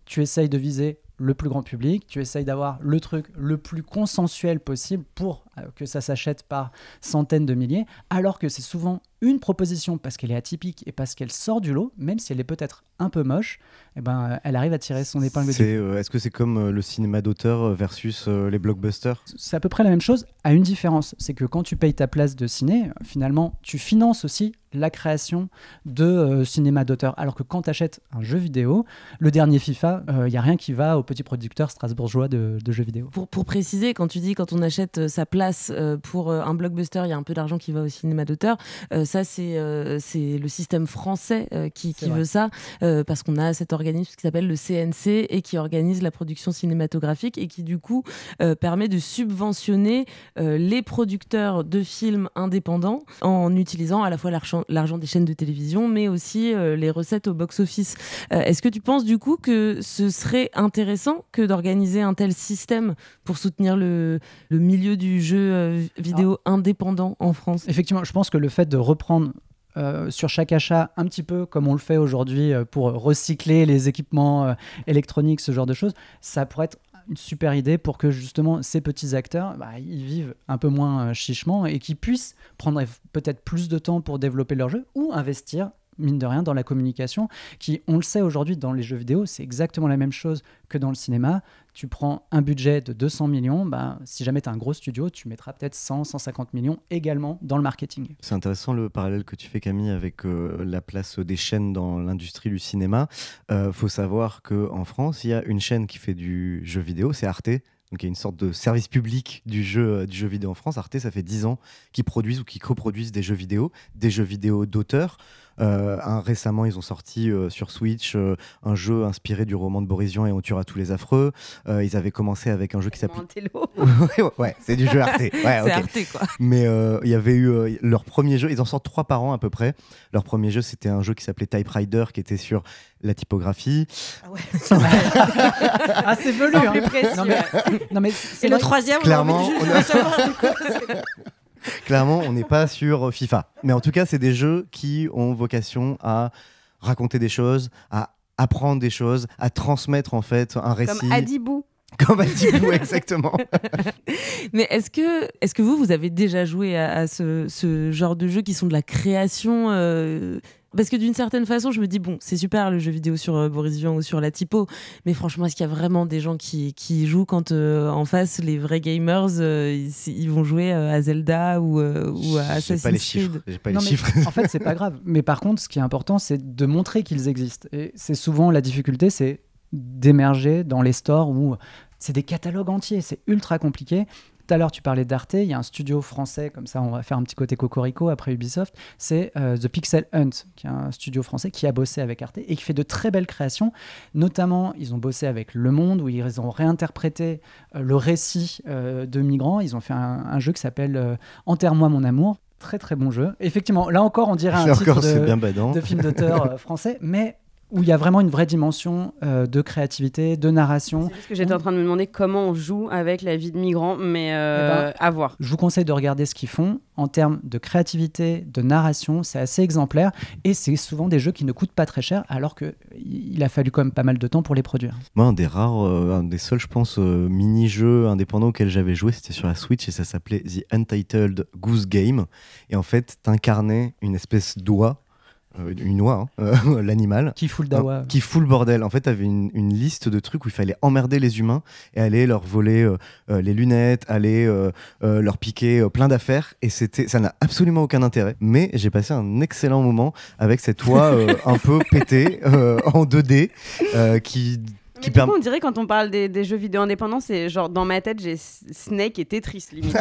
tu essayes de viser le plus grand public, tu essayes d'avoir le truc le plus consensuel possible pour euh, que ça s'achète par centaines de milliers, alors que c'est souvent une proposition parce qu'elle est atypique et parce qu'elle sort du lot, même si elle est peut-être un peu moche, eh ben, euh, elle arrive à tirer son épingle du euh, Est-ce que c'est comme le cinéma d'auteur versus les blockbusters C'est à peu près la même chose, à une différence, c'est que quand tu payes ta place de ciné, finalement, tu finances aussi la création de euh, cinéma d'auteur. Alors que quand tu achètes un jeu vidéo, le dernier FIFA, il euh, y n'y a rien qui va au petit producteur strasbourgeois de, jeux vidéo. Pour, pour, préciser, quand tu dis quand on achète euh, sa place pour un blockbuster, il y a un peu d'argent qui va au cinéma d'auteur, ça c'est c'est le système français qui veut ça, parce qu'on a cet organisme qui s'appelle le CNC et qui organise la production cinématographique et qui du coup permet de subventionner les producteurs de films indépendants en utilisant à la fois l'argent l'argent des chaînes de télévision, mais aussi euh, les recettes au box-office. Euh, est-ce que tu penses du coup que ce serait intéressant que d'organiser un tel système pour soutenir le, le milieu du jeu euh, vidéo indépendant en France Effectivement, je pense que le fait de reprendre sur chaque achat un petit peu comme on le fait aujourd'hui pour recycler les équipements électroniques, ce genre de choses, ça pourrait être une super idée pour que justement ces petits acteurs, bah, ils vivent un peu moins euh, chichement et qu'ils puissent prendre peut-être plus de temps pour développer leur jeu ou investir mine de rien, dans la communication, qui, on le sait aujourd'hui, dans les jeux vidéo, c'est exactement la même chose que dans le cinéma tu prends un budget de 200 millions, bah, si jamais tu as un gros studio, tu mettras peut-être 100, 150 millions également dans le marketing. C'est intéressant le parallèle que tu fais, Camille, avec euh, la place des chaînes dans l'industrie du cinéma. Il euh, faut savoir qu'en France, il y a une chaîne qui fait du jeu vidéo, c'est Arte. Donc il y a une sorte de service public du jeu, euh, du jeu vidéo en France. Arte, ça fait 10 ans qu'ils produisent ou qui coproduisent des jeux vidéo, des jeux vidéo d'auteurs. Euh, récemment, ils ont sorti euh, sur Switch euh, un jeu inspiré du roman de Borisian et On tuera tous les affreux. ils avaient commencé avec un jeu qui s'appelait c'est du jeu Arte. Mais il y avait eu leur premier jeu, ils en sortent trois par an à peu près. Leur premier jeu, c'était un jeu qui s'appelait Type Rider qui était sur la typographie. Ah ouais. ah c'est velu. Hein. Non mais, non mais c'est le troisième. Clairement. Clairement, on n'est pas sur FIFA. Mais en tout cas, c'est des jeux qui ont vocation à raconter des choses, à apprendre des choses, à transmettre en fait un récit. Comme Adibou. Comme Adibou, exactement. Mais est-ce que, est que vous, vous avez déjà joué à, ce, genre de jeux qui sont de la création euh, parce que d'une certaine façon, je me dis, bon, c'est super le jeu vidéo sur euh, Boris Vian ou sur la typo, mais franchement, est-ce qu'il y a vraiment des gens qui, jouent quand euh, en face, les vrais gamers, euh, ils, vont jouer à Zelda ou, à Assassin's Creed chiffres. Pas les chiffres. en fait, c'est pas grave. Mais par contre, ce qui est important, c'est de montrer qu'ils existent. Et c'est souvent la difficulté, c'est d'émerger dans les stores où c'est des catalogues entiers, c'est ultra compliqué. Tout à l'heure, tu parlais d'Arte. Il y a un studio français, comme ça, on va faire un petit côté cocorico après Ubisoft. C'est euh, The Pixel Hunt, qui est un studio français qui a bossé avec Arte et qui fait de très belles créations. Notamment, ils ont bossé avec Le Monde, où ils ont réinterprété euh, le récit euh, de migrants. Ils ont fait un, jeu qui s'appelle Enterre-moi mon amour. Très très bon jeu. Effectivement, là encore, on dirait un titre de, de film d'auteur français, mais où il y a vraiment une vraie dimension euh, de créativité, de narration. Parce que j'étais en train de me demander comment on joue avec la vie de migrant, mais euh, eh ben, à voir. Je vous conseille de regarder ce qu'ils font en termes de créativité, de narration. C'est assez exemplaire et c'est souvent des jeux qui ne coûtent pas très cher, alors qu'il a fallu quand même pas mal de temps pour les produire. Moi, un des rares, euh, un des seuls, je pense, mini-jeux indépendants auxquels j'avais joué, c'était sur la Switch et ça s'appelait The Untitled Goose Game. Et en fait, t'incarnais une espèce d'oie euh, une oie, hein. euh, l'animal. Qui fout le bordel. En fait, avait une, une liste de trucs où il fallait emmerder les humains et aller leur voler euh, les lunettes, aller leur piquer plein d'affaires. Et c'était, ça n'a absolument aucun intérêt. Mais j'ai passé un excellent moment avec cette oie un peu pétée en 2D qui du coup, on dirait quand on parle des, jeux vidéo indépendants, c'est genre dans ma tête, j'ai Snake et Tetris limite.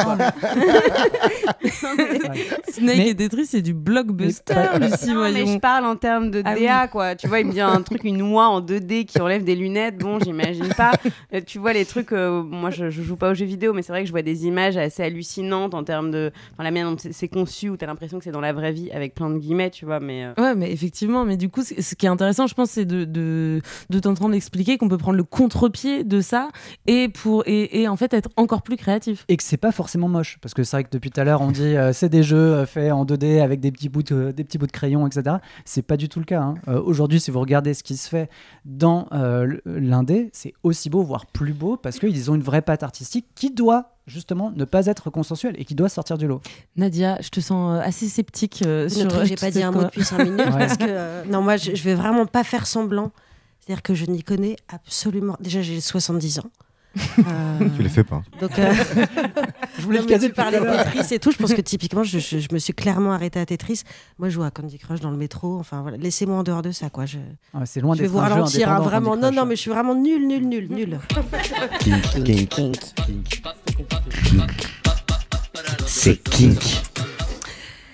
Snake et Tetris, c'est du blockbuster, Lucie, non, mais je parle en termes de ah DA, quoi. Tu vois, il me dit un truc, une oie en 2D qui enlève des lunettes. Bon, j'imagine pas. Euh, tu vois, les trucs, euh, moi, je, joue pas aux jeux vidéo, mais c'est vrai que je vois des images assez hallucinantes en termes de. Enfin, la manière dont c'est conçu, où t'as l'impression que c'est dans la vraie vie, avec plein de guillemets, tu vois. Mais, euh. Ouais, mais effectivement, mais du coup, ce qui est intéressant, je pense, c'est de, de, de t'entendre expliquer qu'on prendre le contre-pied de ça et, pour, et, en fait être encore plus créatif. Et que c'est pas forcément moche, parce que c'est vrai que depuis tout à l'heure, on dit euh, c'est des jeux euh, faits en 2D avec des petits bouts de, des petits bouts de crayon, etc. C'est pas du tout le cas. Hein. Euh, aujourd'hui, si vous regardez ce qui se fait dans l'indé, c'est aussi beau, voire plus beau, parce qu'ils ont une vraie patte artistique qui doit justement ne pas être consensuelle et qui doit sortir du lot. Nadia, je te sens assez sceptique sur. J'ai pas dit un mot depuis 5 minutes parce que non moi je, je vais vraiment pas faire semblant c'est-à-dire que je n'y connais absolument. Déjà, j'ai 70 ans. Euh... Tu les fais pas. Donc, euh, je voulais non, parler de Tetris et tout. Je pense que typiquement, je, je, me suis clairement arrêtée à Tetris. Moi, je joue à Candy Crush dans le métro. Enfin, laissez-moi en dehors de ça, quoi. Je, ah c'est loin je vais vous ralentir, hein, vraiment. non, non, mais je suis vraiment nul, nul, nul, nul. Kink, kink, kink. C'est kink.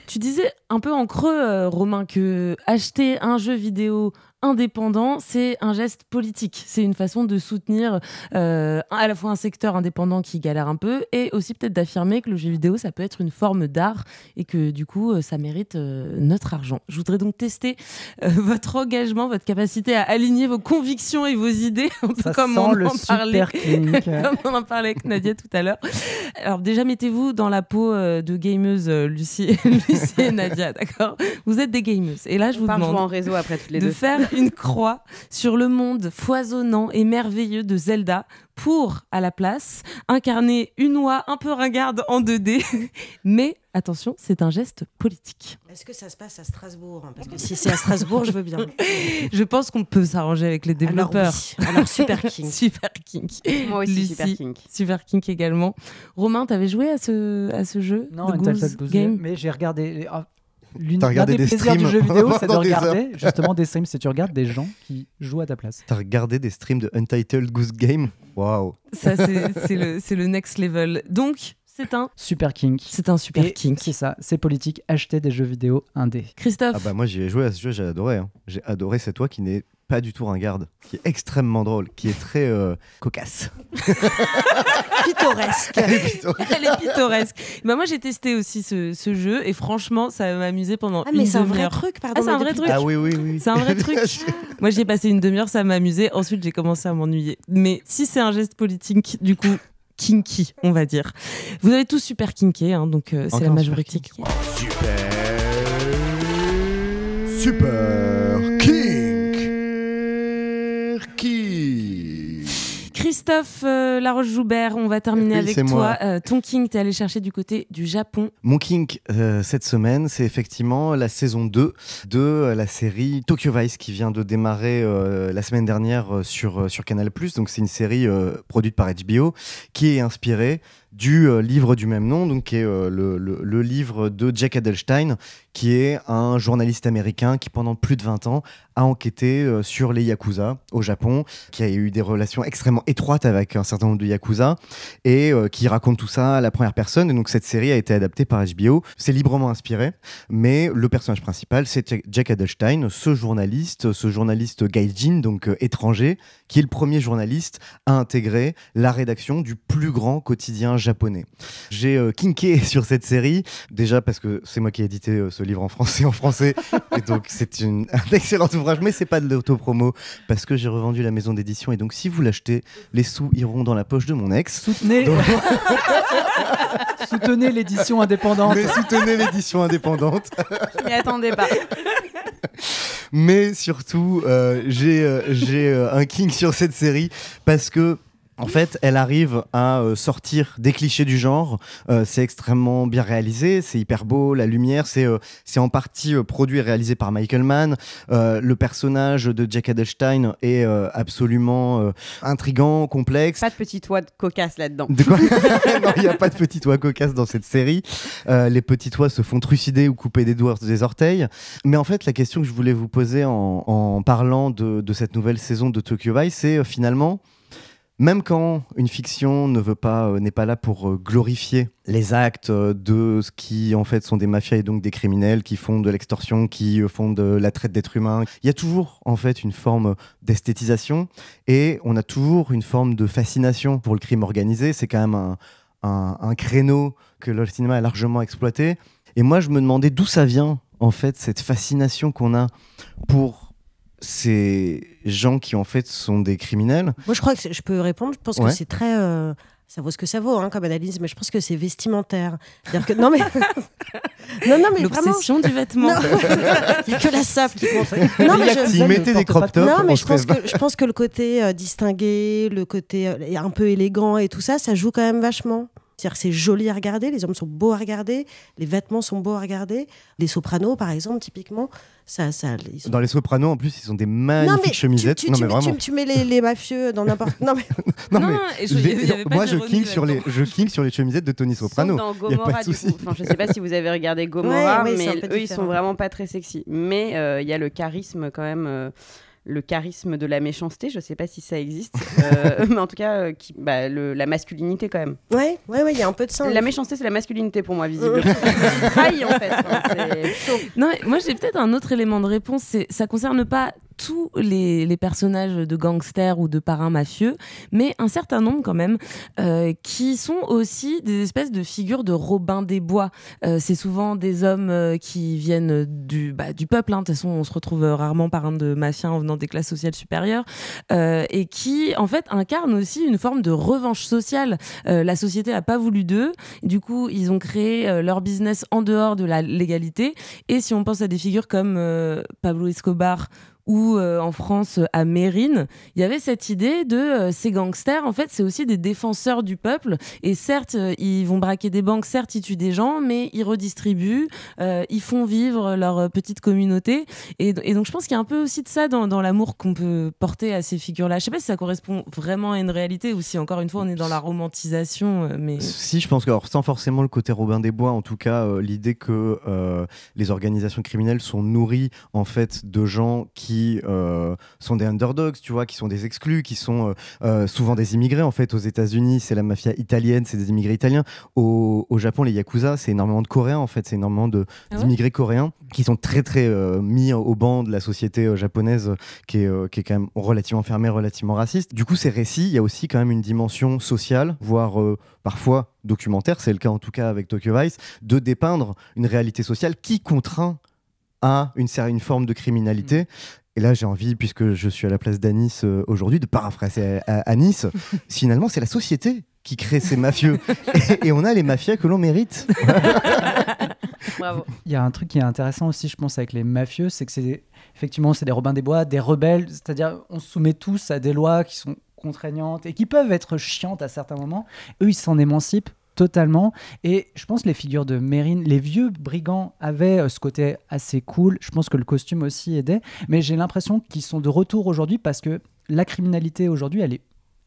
Tu disais un peu en creux, euh, Romain, que acheter un jeu vidéo indépendant, c'est un geste politique. C'est une façon de soutenir euh, à la fois un secteur indépendant qui galère un peu et aussi peut-être d'affirmer que le jeu vidéo, ça peut être une forme d'art et que du coup, euh, ça mérite euh, notre argent. Je voudrais donc tester votre engagement, votre capacité à aligner vos convictions et vos idées, un peu comme, on en parlait, avec Nadia tout à l'heure. Alors déjà, mettez-vous dans la peau de gameuse Lucie, Lucie et Nadia, d'accord Vous êtes des gameuses. Et là, je vous demande en réseau après de faire une croix sur le monde foisonnant et merveilleux de Zelda pour, à la place, incarner une oie un peu ringarde en 2D. Mais attention, c'est un geste politique. Est-ce que ça se passe à Strasbourg hein, Parce que si c'est à Strasbourg, je veux bien. je pense qu'on peut s'arranger avec les développeurs. Alors, Super King. Super King. Moi aussi, Super King. Super King également. Romain, t'avais joué à ce, à ce jeu Non, Game. mais j'ai regardé. Euh, L'une des, plaisirs du jeu vidéo, c'est de regarder justement des streams. c'est tu regardes des gens qui jouent à ta place. T'as regardé des streams de Untitled Goose Game Waouh Ça, c'est le, le next level. Donc, c'est un super King. C'est un super king C'est ça, c'est politique, acheter des jeux vidéo indés. Christophe. Ah bah moi j'y ai joué à ce jeu, j'ai adoré. Hein. J'ai adoré, c'est toi qui n'es pas du tout un garde, qui est extrêmement drôle, qui est très euh, cocasse. pittoresque. Elle est pittoresque. Bah, moi j'ai testé aussi ce, jeu et franchement ça m'a amusé pendant ah, mais c'est un vrai truc, pardon. Ah, c'est un vrai truc. Ah oui, oui, oui. C'est un vrai truc. moi j'ai passé une demi-heure, ça m'a amusé. Ensuite j'ai commencé à m'ennuyer. Mais si c'est un geste politique, du coup, kinky, on va dire. Vous avez tous super kinky, hein, donc euh, c'est la majorité. super. super Christophe euh, Laroche-Joubert, on va terminer avec toi. Euh, ton kink, es allé chercher du côté du Japon. Mon kink euh, cette semaine, c'est effectivement la saison 2 de la série Tokyo Vice qui vient de démarrer la semaine dernière sur, sur Canal+. Donc c'est une série produite par HBO qui est inspirée du euh, livre du même nom, donc qui est euh, le, livre de Jack Adelstein, qui est un journaliste américain qui, pendant plus de 20 ans, a enquêté euh, sur les Yakuza au Japon, qui a eu des relations extrêmement étroites avec un certain nombre de Yakuza, et qui raconte tout ça à la première personne. Et donc, cette série a été adaptée par HBO. C'est librement inspiré, mais le personnage principal, c'est Jack Adelstein, ce journaliste, ce journaliste gaijin, donc étranger, qui est le premier journaliste à intégrer la rédaction du plus grand quotidien japonais. J'ai euh, kinké sur cette série, déjà parce que c'est moi qui ai édité euh, ce livre en français, en français, et donc c'est un excellent ouvrage, mais c'est pas de l'autopromo, parce que j'ai revendu la maison d'édition, et donc si vous l'achetez, les sous iront dans la poche de mon ex. Soutenez Soutenez l'édition indépendante. Mais soutenez l'édition indépendante. N'y attendez pas. Mais surtout, euh, j'ai euh, euh, un king sur cette série parce que en fait, elle arrive à euh, sortir des clichés du genre. Euh, c'est extrêmement bien réalisé, c'est hyper beau, la lumière, c'est euh, en partie produit et réalisé par Michael Mann. le personnage de Jack Adelstein est absolument intrigant, complexe. Pas de petit toit de cocasse là-dedans. Non, il n'y a pas de petit toit cocasse dans cette série. les petits toits se font trucider ou couper des doigts des orteils. Mais en fait, la question que je voulais vous poser en, parlant de, de cette nouvelle saison de Tokyo Vice, c'est finalement même quand une fiction ne veut pas, euh, n'est pas là pour euh, glorifier les actes euh, de ce qui en fait sont des mafias et donc des criminels qui font de l'extorsion, qui font de la traite d'êtres humains, il y a toujours en fait une forme d'esthétisation et on a toujours une forme de fascination pour le crime organisé. C'est quand même un, un créneau que le cinéma a largement exploité. Et moi, je me demandais d'où ça vient en fait cette fascination qu'on a pour ces gens qui en fait sont des criminels. Moi, je crois que je peux répondre. Je pense que c'est très. Euh, ça vaut ce que ça vaut hein, comme analyse, mais je pense que c'est vestimentaire. Que... Non mais non non mais l'obsession du vêtement. Il n'y a que la sable qui compte. Non mais je... mettez des crop tops. Non mais je pense, que, je pense que le côté euh, distingué, le côté euh, un peu élégant et tout ça, ça joue quand même vachement cest joli à regarder, les hommes sont beaux à regarder, les vêtements sont beaux à regarder. Les sopranos, par exemple, typiquement, ça. ça Dans les sopranos, en plus, ils ont des magnifiques chemisettes. Tu, non, mais vraiment. tu mets les, mafieux dans n'importe. Non, mais. non, moi, je king, sur les, je king sur les chemisettes de Tony Soprano. Dans du coup. Enfin, je sais pas si vous avez regardé Gomorra, mais eux, ils sont vraiment pas très sexy. Mais euh, il y a le charisme quand même. Euh, le charisme de la méchanceté, je sais pas si ça existe, euh, mais en tout cas, euh, qui, bah, le, la masculinité quand même. Ouais, ouais, il y a un peu de ça. La hein. méchanceté, c'est la masculinité pour moi, visiblement. Trahi en fait. Hein, non, moi j'ai peut-être un autre élément de réponse, c'est ça concerne pas tous les, personnages de gangsters ou de parrains mafieux, mais un certain nombre quand même, euh, qui sont aussi des espèces de figures de Robin des Bois. Euh, c'est souvent des hommes euh, qui viennent du, bah, du peuple, hein. de toute façon on se retrouve rarement parrain de mafia en venant des classes sociales supérieures, et qui en fait incarnent aussi une forme de revanche sociale. la société n'a pas voulu d'eux, du coup ils ont créé leur business en dehors de la légalité, et si on pense à des figures comme Pablo Escobar, ou euh, en France euh, à Mérine, il y avait cette idée de euh, ces gangsters, en fait, c'est aussi des défenseurs du peuple. Et certes, ils vont braquer des banques, certes, ils tuent des gens, mais ils redistribuent, ils font vivre leur petite communauté. Et, donc, je pense qu'il y a un peu aussi de ça dans, l'amour qu'on peut porter à ces figures-là. Je sais pas si ça correspond vraiment à une réalité ou si, encore une fois, on est dans la romantisation. Mais... Si, je pense que, alors, sans forcément le côté Robin des Bois, en tout cas, l'idée que les organisations criminelles sont nourries, en fait, de gens qui qui euh, sont des underdogs, tu vois, qui sont des exclus, qui sont euh, euh, souvent des immigrés. En fait, aux États-Unis, c'est la mafia italienne, c'est des immigrés italiens. Au, Japon, les yakuza, c'est énormément de Coréens, en fait, c'est énormément d'immigrés ah coréens qui sont très très mis au banc de la société japonaise, qui est, qui est quand même relativement fermée, relativement raciste. Du coup, ces récits, il y a aussi quand même une dimension sociale, voire parfois documentaire, c'est le cas en tout cas avec Tokyo Vice, de dépeindre une réalité sociale qui contraint à une, une forme de criminalité. Mm. Et là, j'ai envie, puisque je suis à la place d'Anis euh, aujourd'hui, de paraphraser Anis. Finalement, c'est la société qui crée ces mafieux. et, on a les mafias que l'on mérite. Bravo. Il y a un truc qui est intéressant aussi, je pense, avec les mafieux, c'est que c'est effectivement c'est des Robins des Bois, des rebelles, c'est-à-dire on se soumet tous à des lois qui sont contraignantes et qui peuvent être chiantes à certains moments. Eux, ils s'en émancipent totalement. Et je pense les figures de Mérine, les vieux brigands avaient euh, ce côté assez cool. Je pense que le costume aussi aidait. Mais j'ai l'impression qu'ils sont de retour aujourd'hui parce que la criminalité aujourd'hui, elle est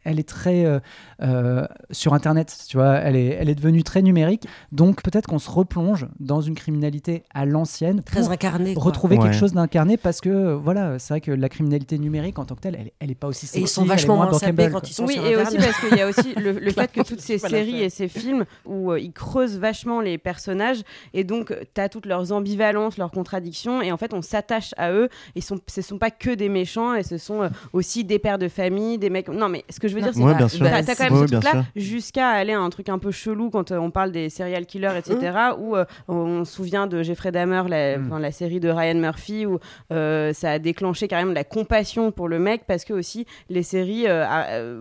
elle est très euh, euh, sur Internet, tu vois, elle est, elle est devenue très numérique. Donc peut-être qu'on se replonge dans une criminalité à l'ancienne, très incarnée, retrouver quelque chose d'incarné, parce que euh, voilà, c'est vrai que la criminalité numérique en tant que telle, elle, elle est pas aussi. ils sont vachement moins sapés quand ils sont oui, sur et aussi parce qu'il y a aussi le, fait que toutes ces séries et ces films où ils creusent vachement les personnages et donc tu as toutes leurs ambivalences, leurs contradictions et en fait on s'attache à eux. Ils sont, ce sont pas que des méchants et ce sont aussi des pères de famille, des mecs. Non mais ce que je je veux dire, bah, quand même là jusqu'à aller à un truc un peu chelou quand euh, on parle des serial killers, etc., mmh. où euh, on se souvient de Jeffrey Dahmer, la, mmh. la série de Ryan Murphy, où euh, ça a déclenché carrément de la compassion pour le mec, parce que aussi les séries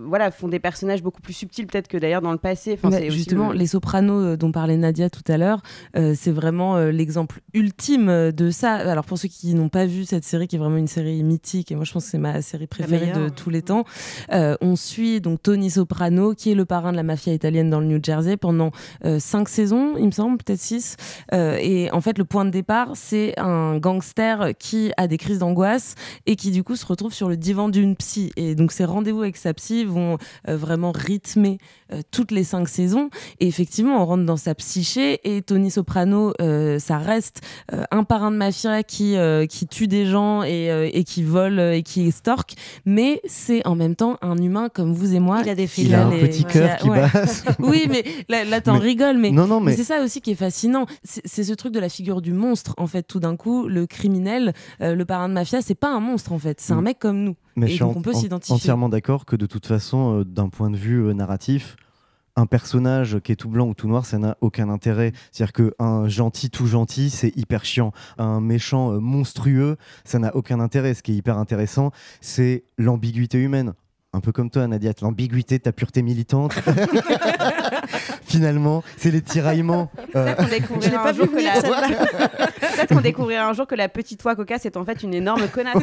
voilà, font des personnages beaucoup plus subtils, peut-être que d'ailleurs dans le passé. justement, les sopranos dont parlait Nadia tout à l'heure, c'est vraiment l'exemple ultime de ça. Alors pour ceux qui n'ont pas vu cette série, qui est vraiment une série mythique, et moi je pense que c'est ma série préférée de tous les mmh. temps, on suit donc Tony Soprano, qui est le parrain de la mafia italienne dans le New Jersey pendant euh, cinq saisons, il me semble, peut-être six. Euh, et en fait, le point de départ, c'est un gangster qui a des crises d'angoisse et qui, du coup, se retrouve sur le divan d'une psy. Et donc, ses rendez-vous avec sa psy vont euh, vraiment rythmer toutes les cinq saisons. Et effectivement, on rentre dans sa psyché et Tony Soprano, ça reste un parrain de mafia qui, qui tue des gens et, qui vole et qui extorque. Mais c'est en même temps un humain comme vous et moi. Il a des Il un petit cœur qui oui, mais là, là t'en rigoles, mais, non, mais... c'est ça aussi qui est fascinant. C'est ce truc de la figure du monstre, en fait. Tout d'un coup, le criminel, euh, le parrain de mafia, c'est pas un monstre, en fait. C'est un mm. mec comme nous. et je donc on peut s'identifier. entièrement d'accord que de toute façon, euh, d'un point de vue euh, narratif, un personnage qui est tout blanc ou tout noir, ça n'a aucun intérêt. C'est-à-dire qu'un gentil tout gentil, c'est hyper chiant. Un méchant monstrueux, ça n'a aucun intérêt. Ce qui est hyper intéressant, c'est l'ambiguïté humaine un peu comme toi, Nadia, l'ambiguïté de ta pureté militante. Finalement, c'est les tiraillements. Euh. Peut-être qu'on découvrira, un jour que la petite voix coca, c'est en fait une énorme connasse.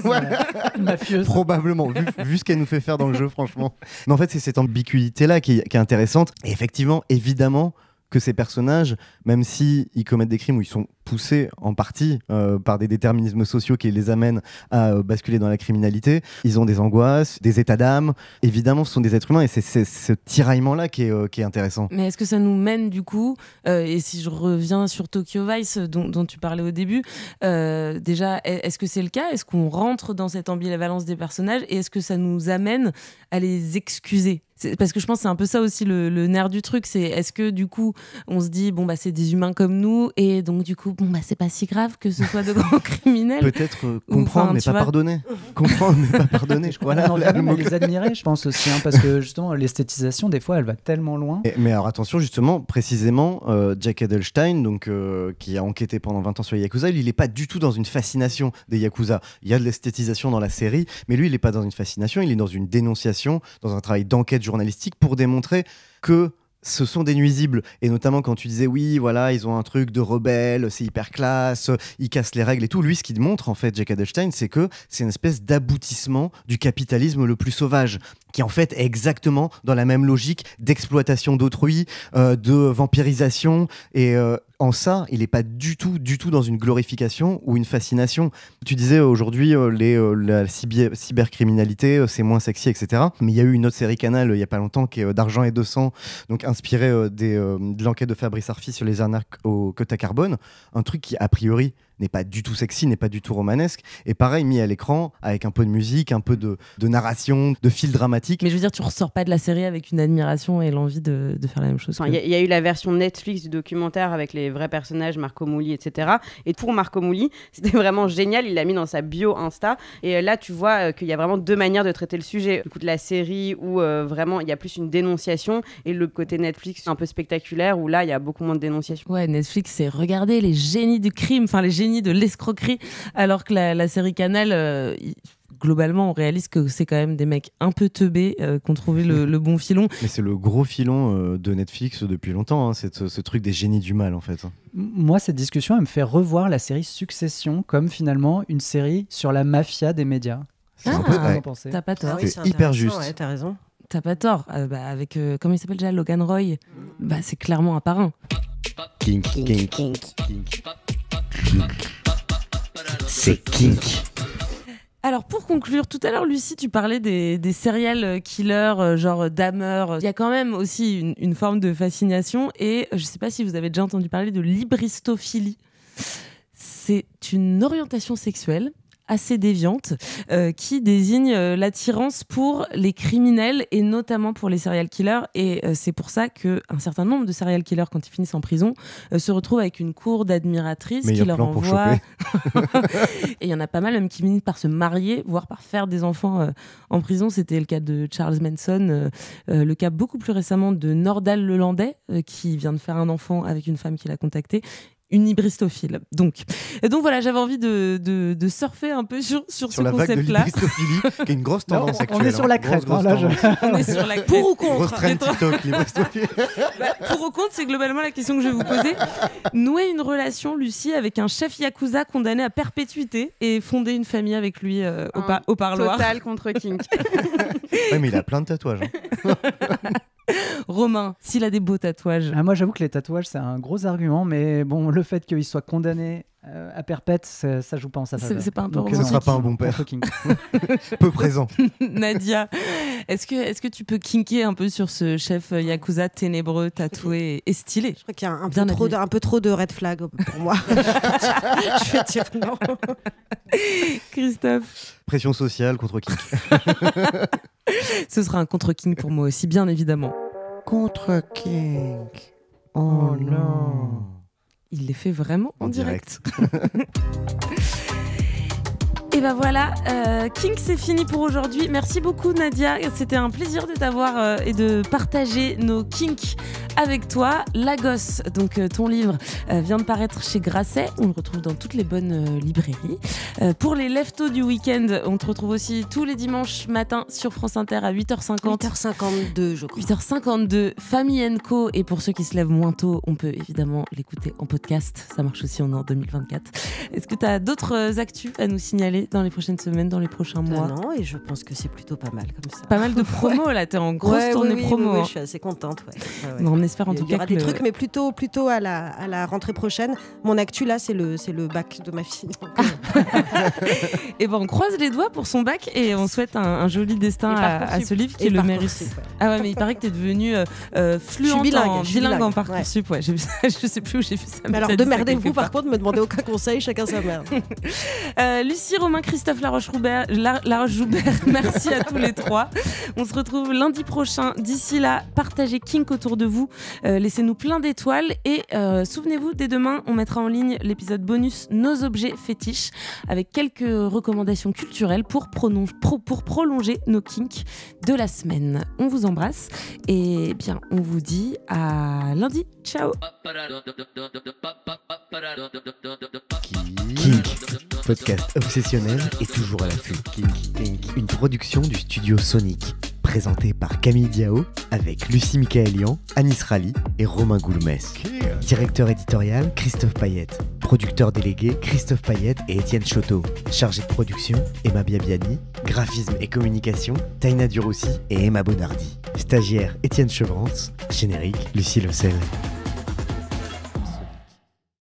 Probablement, vu, ce qu'elle nous fait faire dans le jeu, franchement. Mais en fait, c'est cette ambiguïté-là qui, est intéressante. Et effectivement, évidemment que ces personnages, même s'ils ils commettent des crimes où ils sont poussés en partie euh, par des déterminismes sociaux qui les amènent à euh, basculer dans la criminalité. Ils ont des angoisses, des états d'âme. Évidemment, ce sont des êtres humains et c'est ce tiraillement-là euh, qui, est intéressant. Mais est-ce que ça nous mène du coup, et si je reviens sur Tokyo Vice dont, tu parlais au début, déjà, est-ce que c'est le cas Est-ce qu'on rentre dans cette ambivalence des personnages et est-ce que ça nous amène à les excuser parce que je pense que c'est un peu ça aussi le nerf du truc, c'est est-ce que du coup on se dit bon bah c'est des humains comme nous et donc du coup bon, bah, c'est pas si grave que ce soit de grands criminels. Peut-être euh, comprendre, mais pas pardonner. comprendre, mais pas pardonner. Je crois là, non, les admirer, je pense aussi, hein, parce que justement, l'esthétisation, des fois, elle va tellement loin. mais alors, attention, justement, précisément, euh, Jack Edelstein, donc, euh, qui a enquêté pendant 20 ans sur les Yakuza, il n'est pas du tout dans une fascination des Yakuza. Il y a de l'esthétisation dans la série, mais lui, il n'est pas dans une fascination, il est dans une dénonciation, dans un travail d'enquête journalistique pour démontrer que ce sont des nuisibles. Et notamment quand tu disais, oui, voilà, ils ont un truc de rebelle, c'est hyper classe, ils cassent les règles et tout. Lui, ce qu'il montre, en fait, Jack Adelstein, c'est que c'est une espèce d'aboutissement du capitalisme le plus sauvage qui en fait est exactement dans la même logique d'exploitation d'autrui, euh, de vampirisation. Et euh, en ça, il n'est pas du tout, du tout dans une glorification ou une fascination. Tu disais aujourd'hui, euh, les la cybercriminalité, c'est moins sexy, etc. Mais il y a eu une autre série Canal il n'y a pas longtemps qui est D'argent et de sang, donc inspirée des, de l'enquête de Fabrice Arfi sur les arnaques au quotas carbone. Un truc qui, a priori, n'est pas du tout sexy, n'est pas du tout romanesque. Et pareil, mis à l'écran, avec un peu de musique, un peu de, narration, de fil dramatique. Mais je veux dire, tu ressors pas de la série avec une admiration et l'envie de, faire la même chose. Il enfin, y, a eu la version Netflix du documentaire avec les vrais personnages, Marco Mouli, etc. Et pour Marco Mouli, c'était vraiment génial. Il l'a mis dans sa bio Insta. Et euh, là, tu vois euh, qu'il y a vraiment deux manières de traiter le sujet. Du coup, de la série où euh, vraiment il y a plus une dénonciation et le côté Netflix un peu spectaculaire où là, il y a beaucoup moins de dénonciation. Ouais, Netflix, c'est regarder les génies du crime, enfin les génies de l'escroquerie, alors que la, série Canal... Euh, globalement, on réalise que c'est quand même des mecs un peu teubés euh, qui ont trouvé le, bon filon. Mais c'est le gros filon euh, de Netflix depuis longtemps, hein, c'est ce truc des génies du mal en fait. Moi, cette discussion, elle me fait revoir la série Succession comme finalement une série sur la mafia des médias. Ah, t'as pas tort. c'est ah hyper juste. Ouais, T'as raison. T'as pas tort. Bah, avec, comment il s'appelle déjà, Logan Roy bah, C'est clairement un parrain. C'est kink. Alors pour conclure, tout à l'heure Lucie, tu parlais des, des serial killers euh, genre Dahmer. Il y a quand même aussi une, une forme de fascination et je ne sais pas si vous avez déjà entendu parler de libristophilie. C'est une orientation sexuelle assez déviante euh, qui désigne euh, l'attirance pour les criminels et notamment pour les serial killers. Et euh, c'est pour ça qu'un certain nombre de serial killers, quand ils finissent en prison, se retrouvent avec une cour d'admiratrices qui leur envoie. et il y en a pas mal même qui finissent par se marier, voire par faire des enfants en prison. C'était le cas de Charles Manson, le cas beaucoup plus récemment de Nordal Lelandais, qui vient de faire un enfant avec une femme qu'il a contactée une hybristophile. Donc, donc voilà, j'avais envie de, surfer un peu sur, sur, ce concept-là. qui une grosse tendance On est sur la crête. On est sur la Pour ou contre bah, Pour ou contre, c'est globalement la question que je vais vous poser. Nouer une relation, Lucie, avec un chef yakuza condamné à perpétuité et fonder une famille avec lui euh, au, au, parloir. Total contre King. oui, mais il a plein de tatouages. Hein. Romain, s'il a des beaux tatouages. Ah, moi, j'avoue que les tatouages, c'est un gros argument, mais bon, le fait qu'il soit condamné euh, à perpète, ça, joue pas en sa faveur. C'est pas un euh, Ce sera pas un bon père. peu présent. Nadia, est-ce que, est que tu peux kinker un peu sur ce chef euh, yakuza ténébreux, tatoué et stylé Je crois qu'il y a un, peu trop de, red flag pour moi. je Christophe. Pression sociale contre kink. Ce sera un contre-king pour moi aussi, bien évidemment. Contre-king. Oh, oh non. Il les fait vraiment en, direct. Et ben voilà, euh, King, c'est fini pour aujourd'hui. Merci beaucoup, Nadia. C'était un plaisir de t'avoir euh, et de partager nos kinks avec toi. la gosse. donc euh, ton livre euh, vient de paraître chez Grasset. On le retrouve dans toutes les bonnes euh, librairies. pour les leftos du week-end, on te retrouve aussi tous les dimanches matin sur France Inter à 8h50. 8h52, je crois. 8h52, Famille Co. Et pour ceux qui se lèvent moins tôt, on peut évidemment l'écouter en podcast. Ça marche aussi, on est en 2024. Est-ce que tu as d'autres actus à nous signaler dans les prochaines semaines, dans les prochains mois ah Non, et je pense que c'est plutôt pas mal comme ça. Pas mal de promos, là, là, es en grosse tournée promo. Hein. je suis assez contente, ouais espère en tout cas. Il y aura des trucs, mais plutôt, plutôt à la, à la rentrée prochaine. Mon actu là, c'est le, c'est le bac de ma fille. et euh. eh ben, on croise les doigts pour son bac et on souhaite un, joli destin à, ce livre qui et le mérite. Ah ouais, mais il paraît que tu es devenu euh, euh fluente bilingue, en, bilingue, en parcoursup. Ouais. je sais plus où j'ai vu ça. Mais, de alors, vous par contre, me demandez aucun conseil, chacun sa merde. Euh, Lucie, Romain, Christophe Laroche-Joubert, Laroche-Joubert, merci à tous les trois. On se retrouve lundi prochain. D'ici là, partagez Kink autour de vous, euh, laissez-nous plein d'étoiles et euh, souvenez-vous, dès demain, on mettra en ligne l'épisode bonus Nos objets fétiches avec quelques recommandations culturelles pour, prolonger nos kinks de la semaine. On vous embrasse et eh bien, on vous dit à lundi. Ciao podcast obsessionnel est toujours à l'affût. Kinky une production du studio Sonic, présentée par Camille Diao avec Lucie Michaelian, Anis Rally et Romain Goulmès. Directeur éditorial Christophe Payette. Producteur délégué Christophe Payette et Étienne Choteau. Chargé de production Emma Biabiani. Graphisme et communication Taina Durossi et Emma Bonardi. Stagiaire Étienne Chevrance. Générique Lucie Lecel.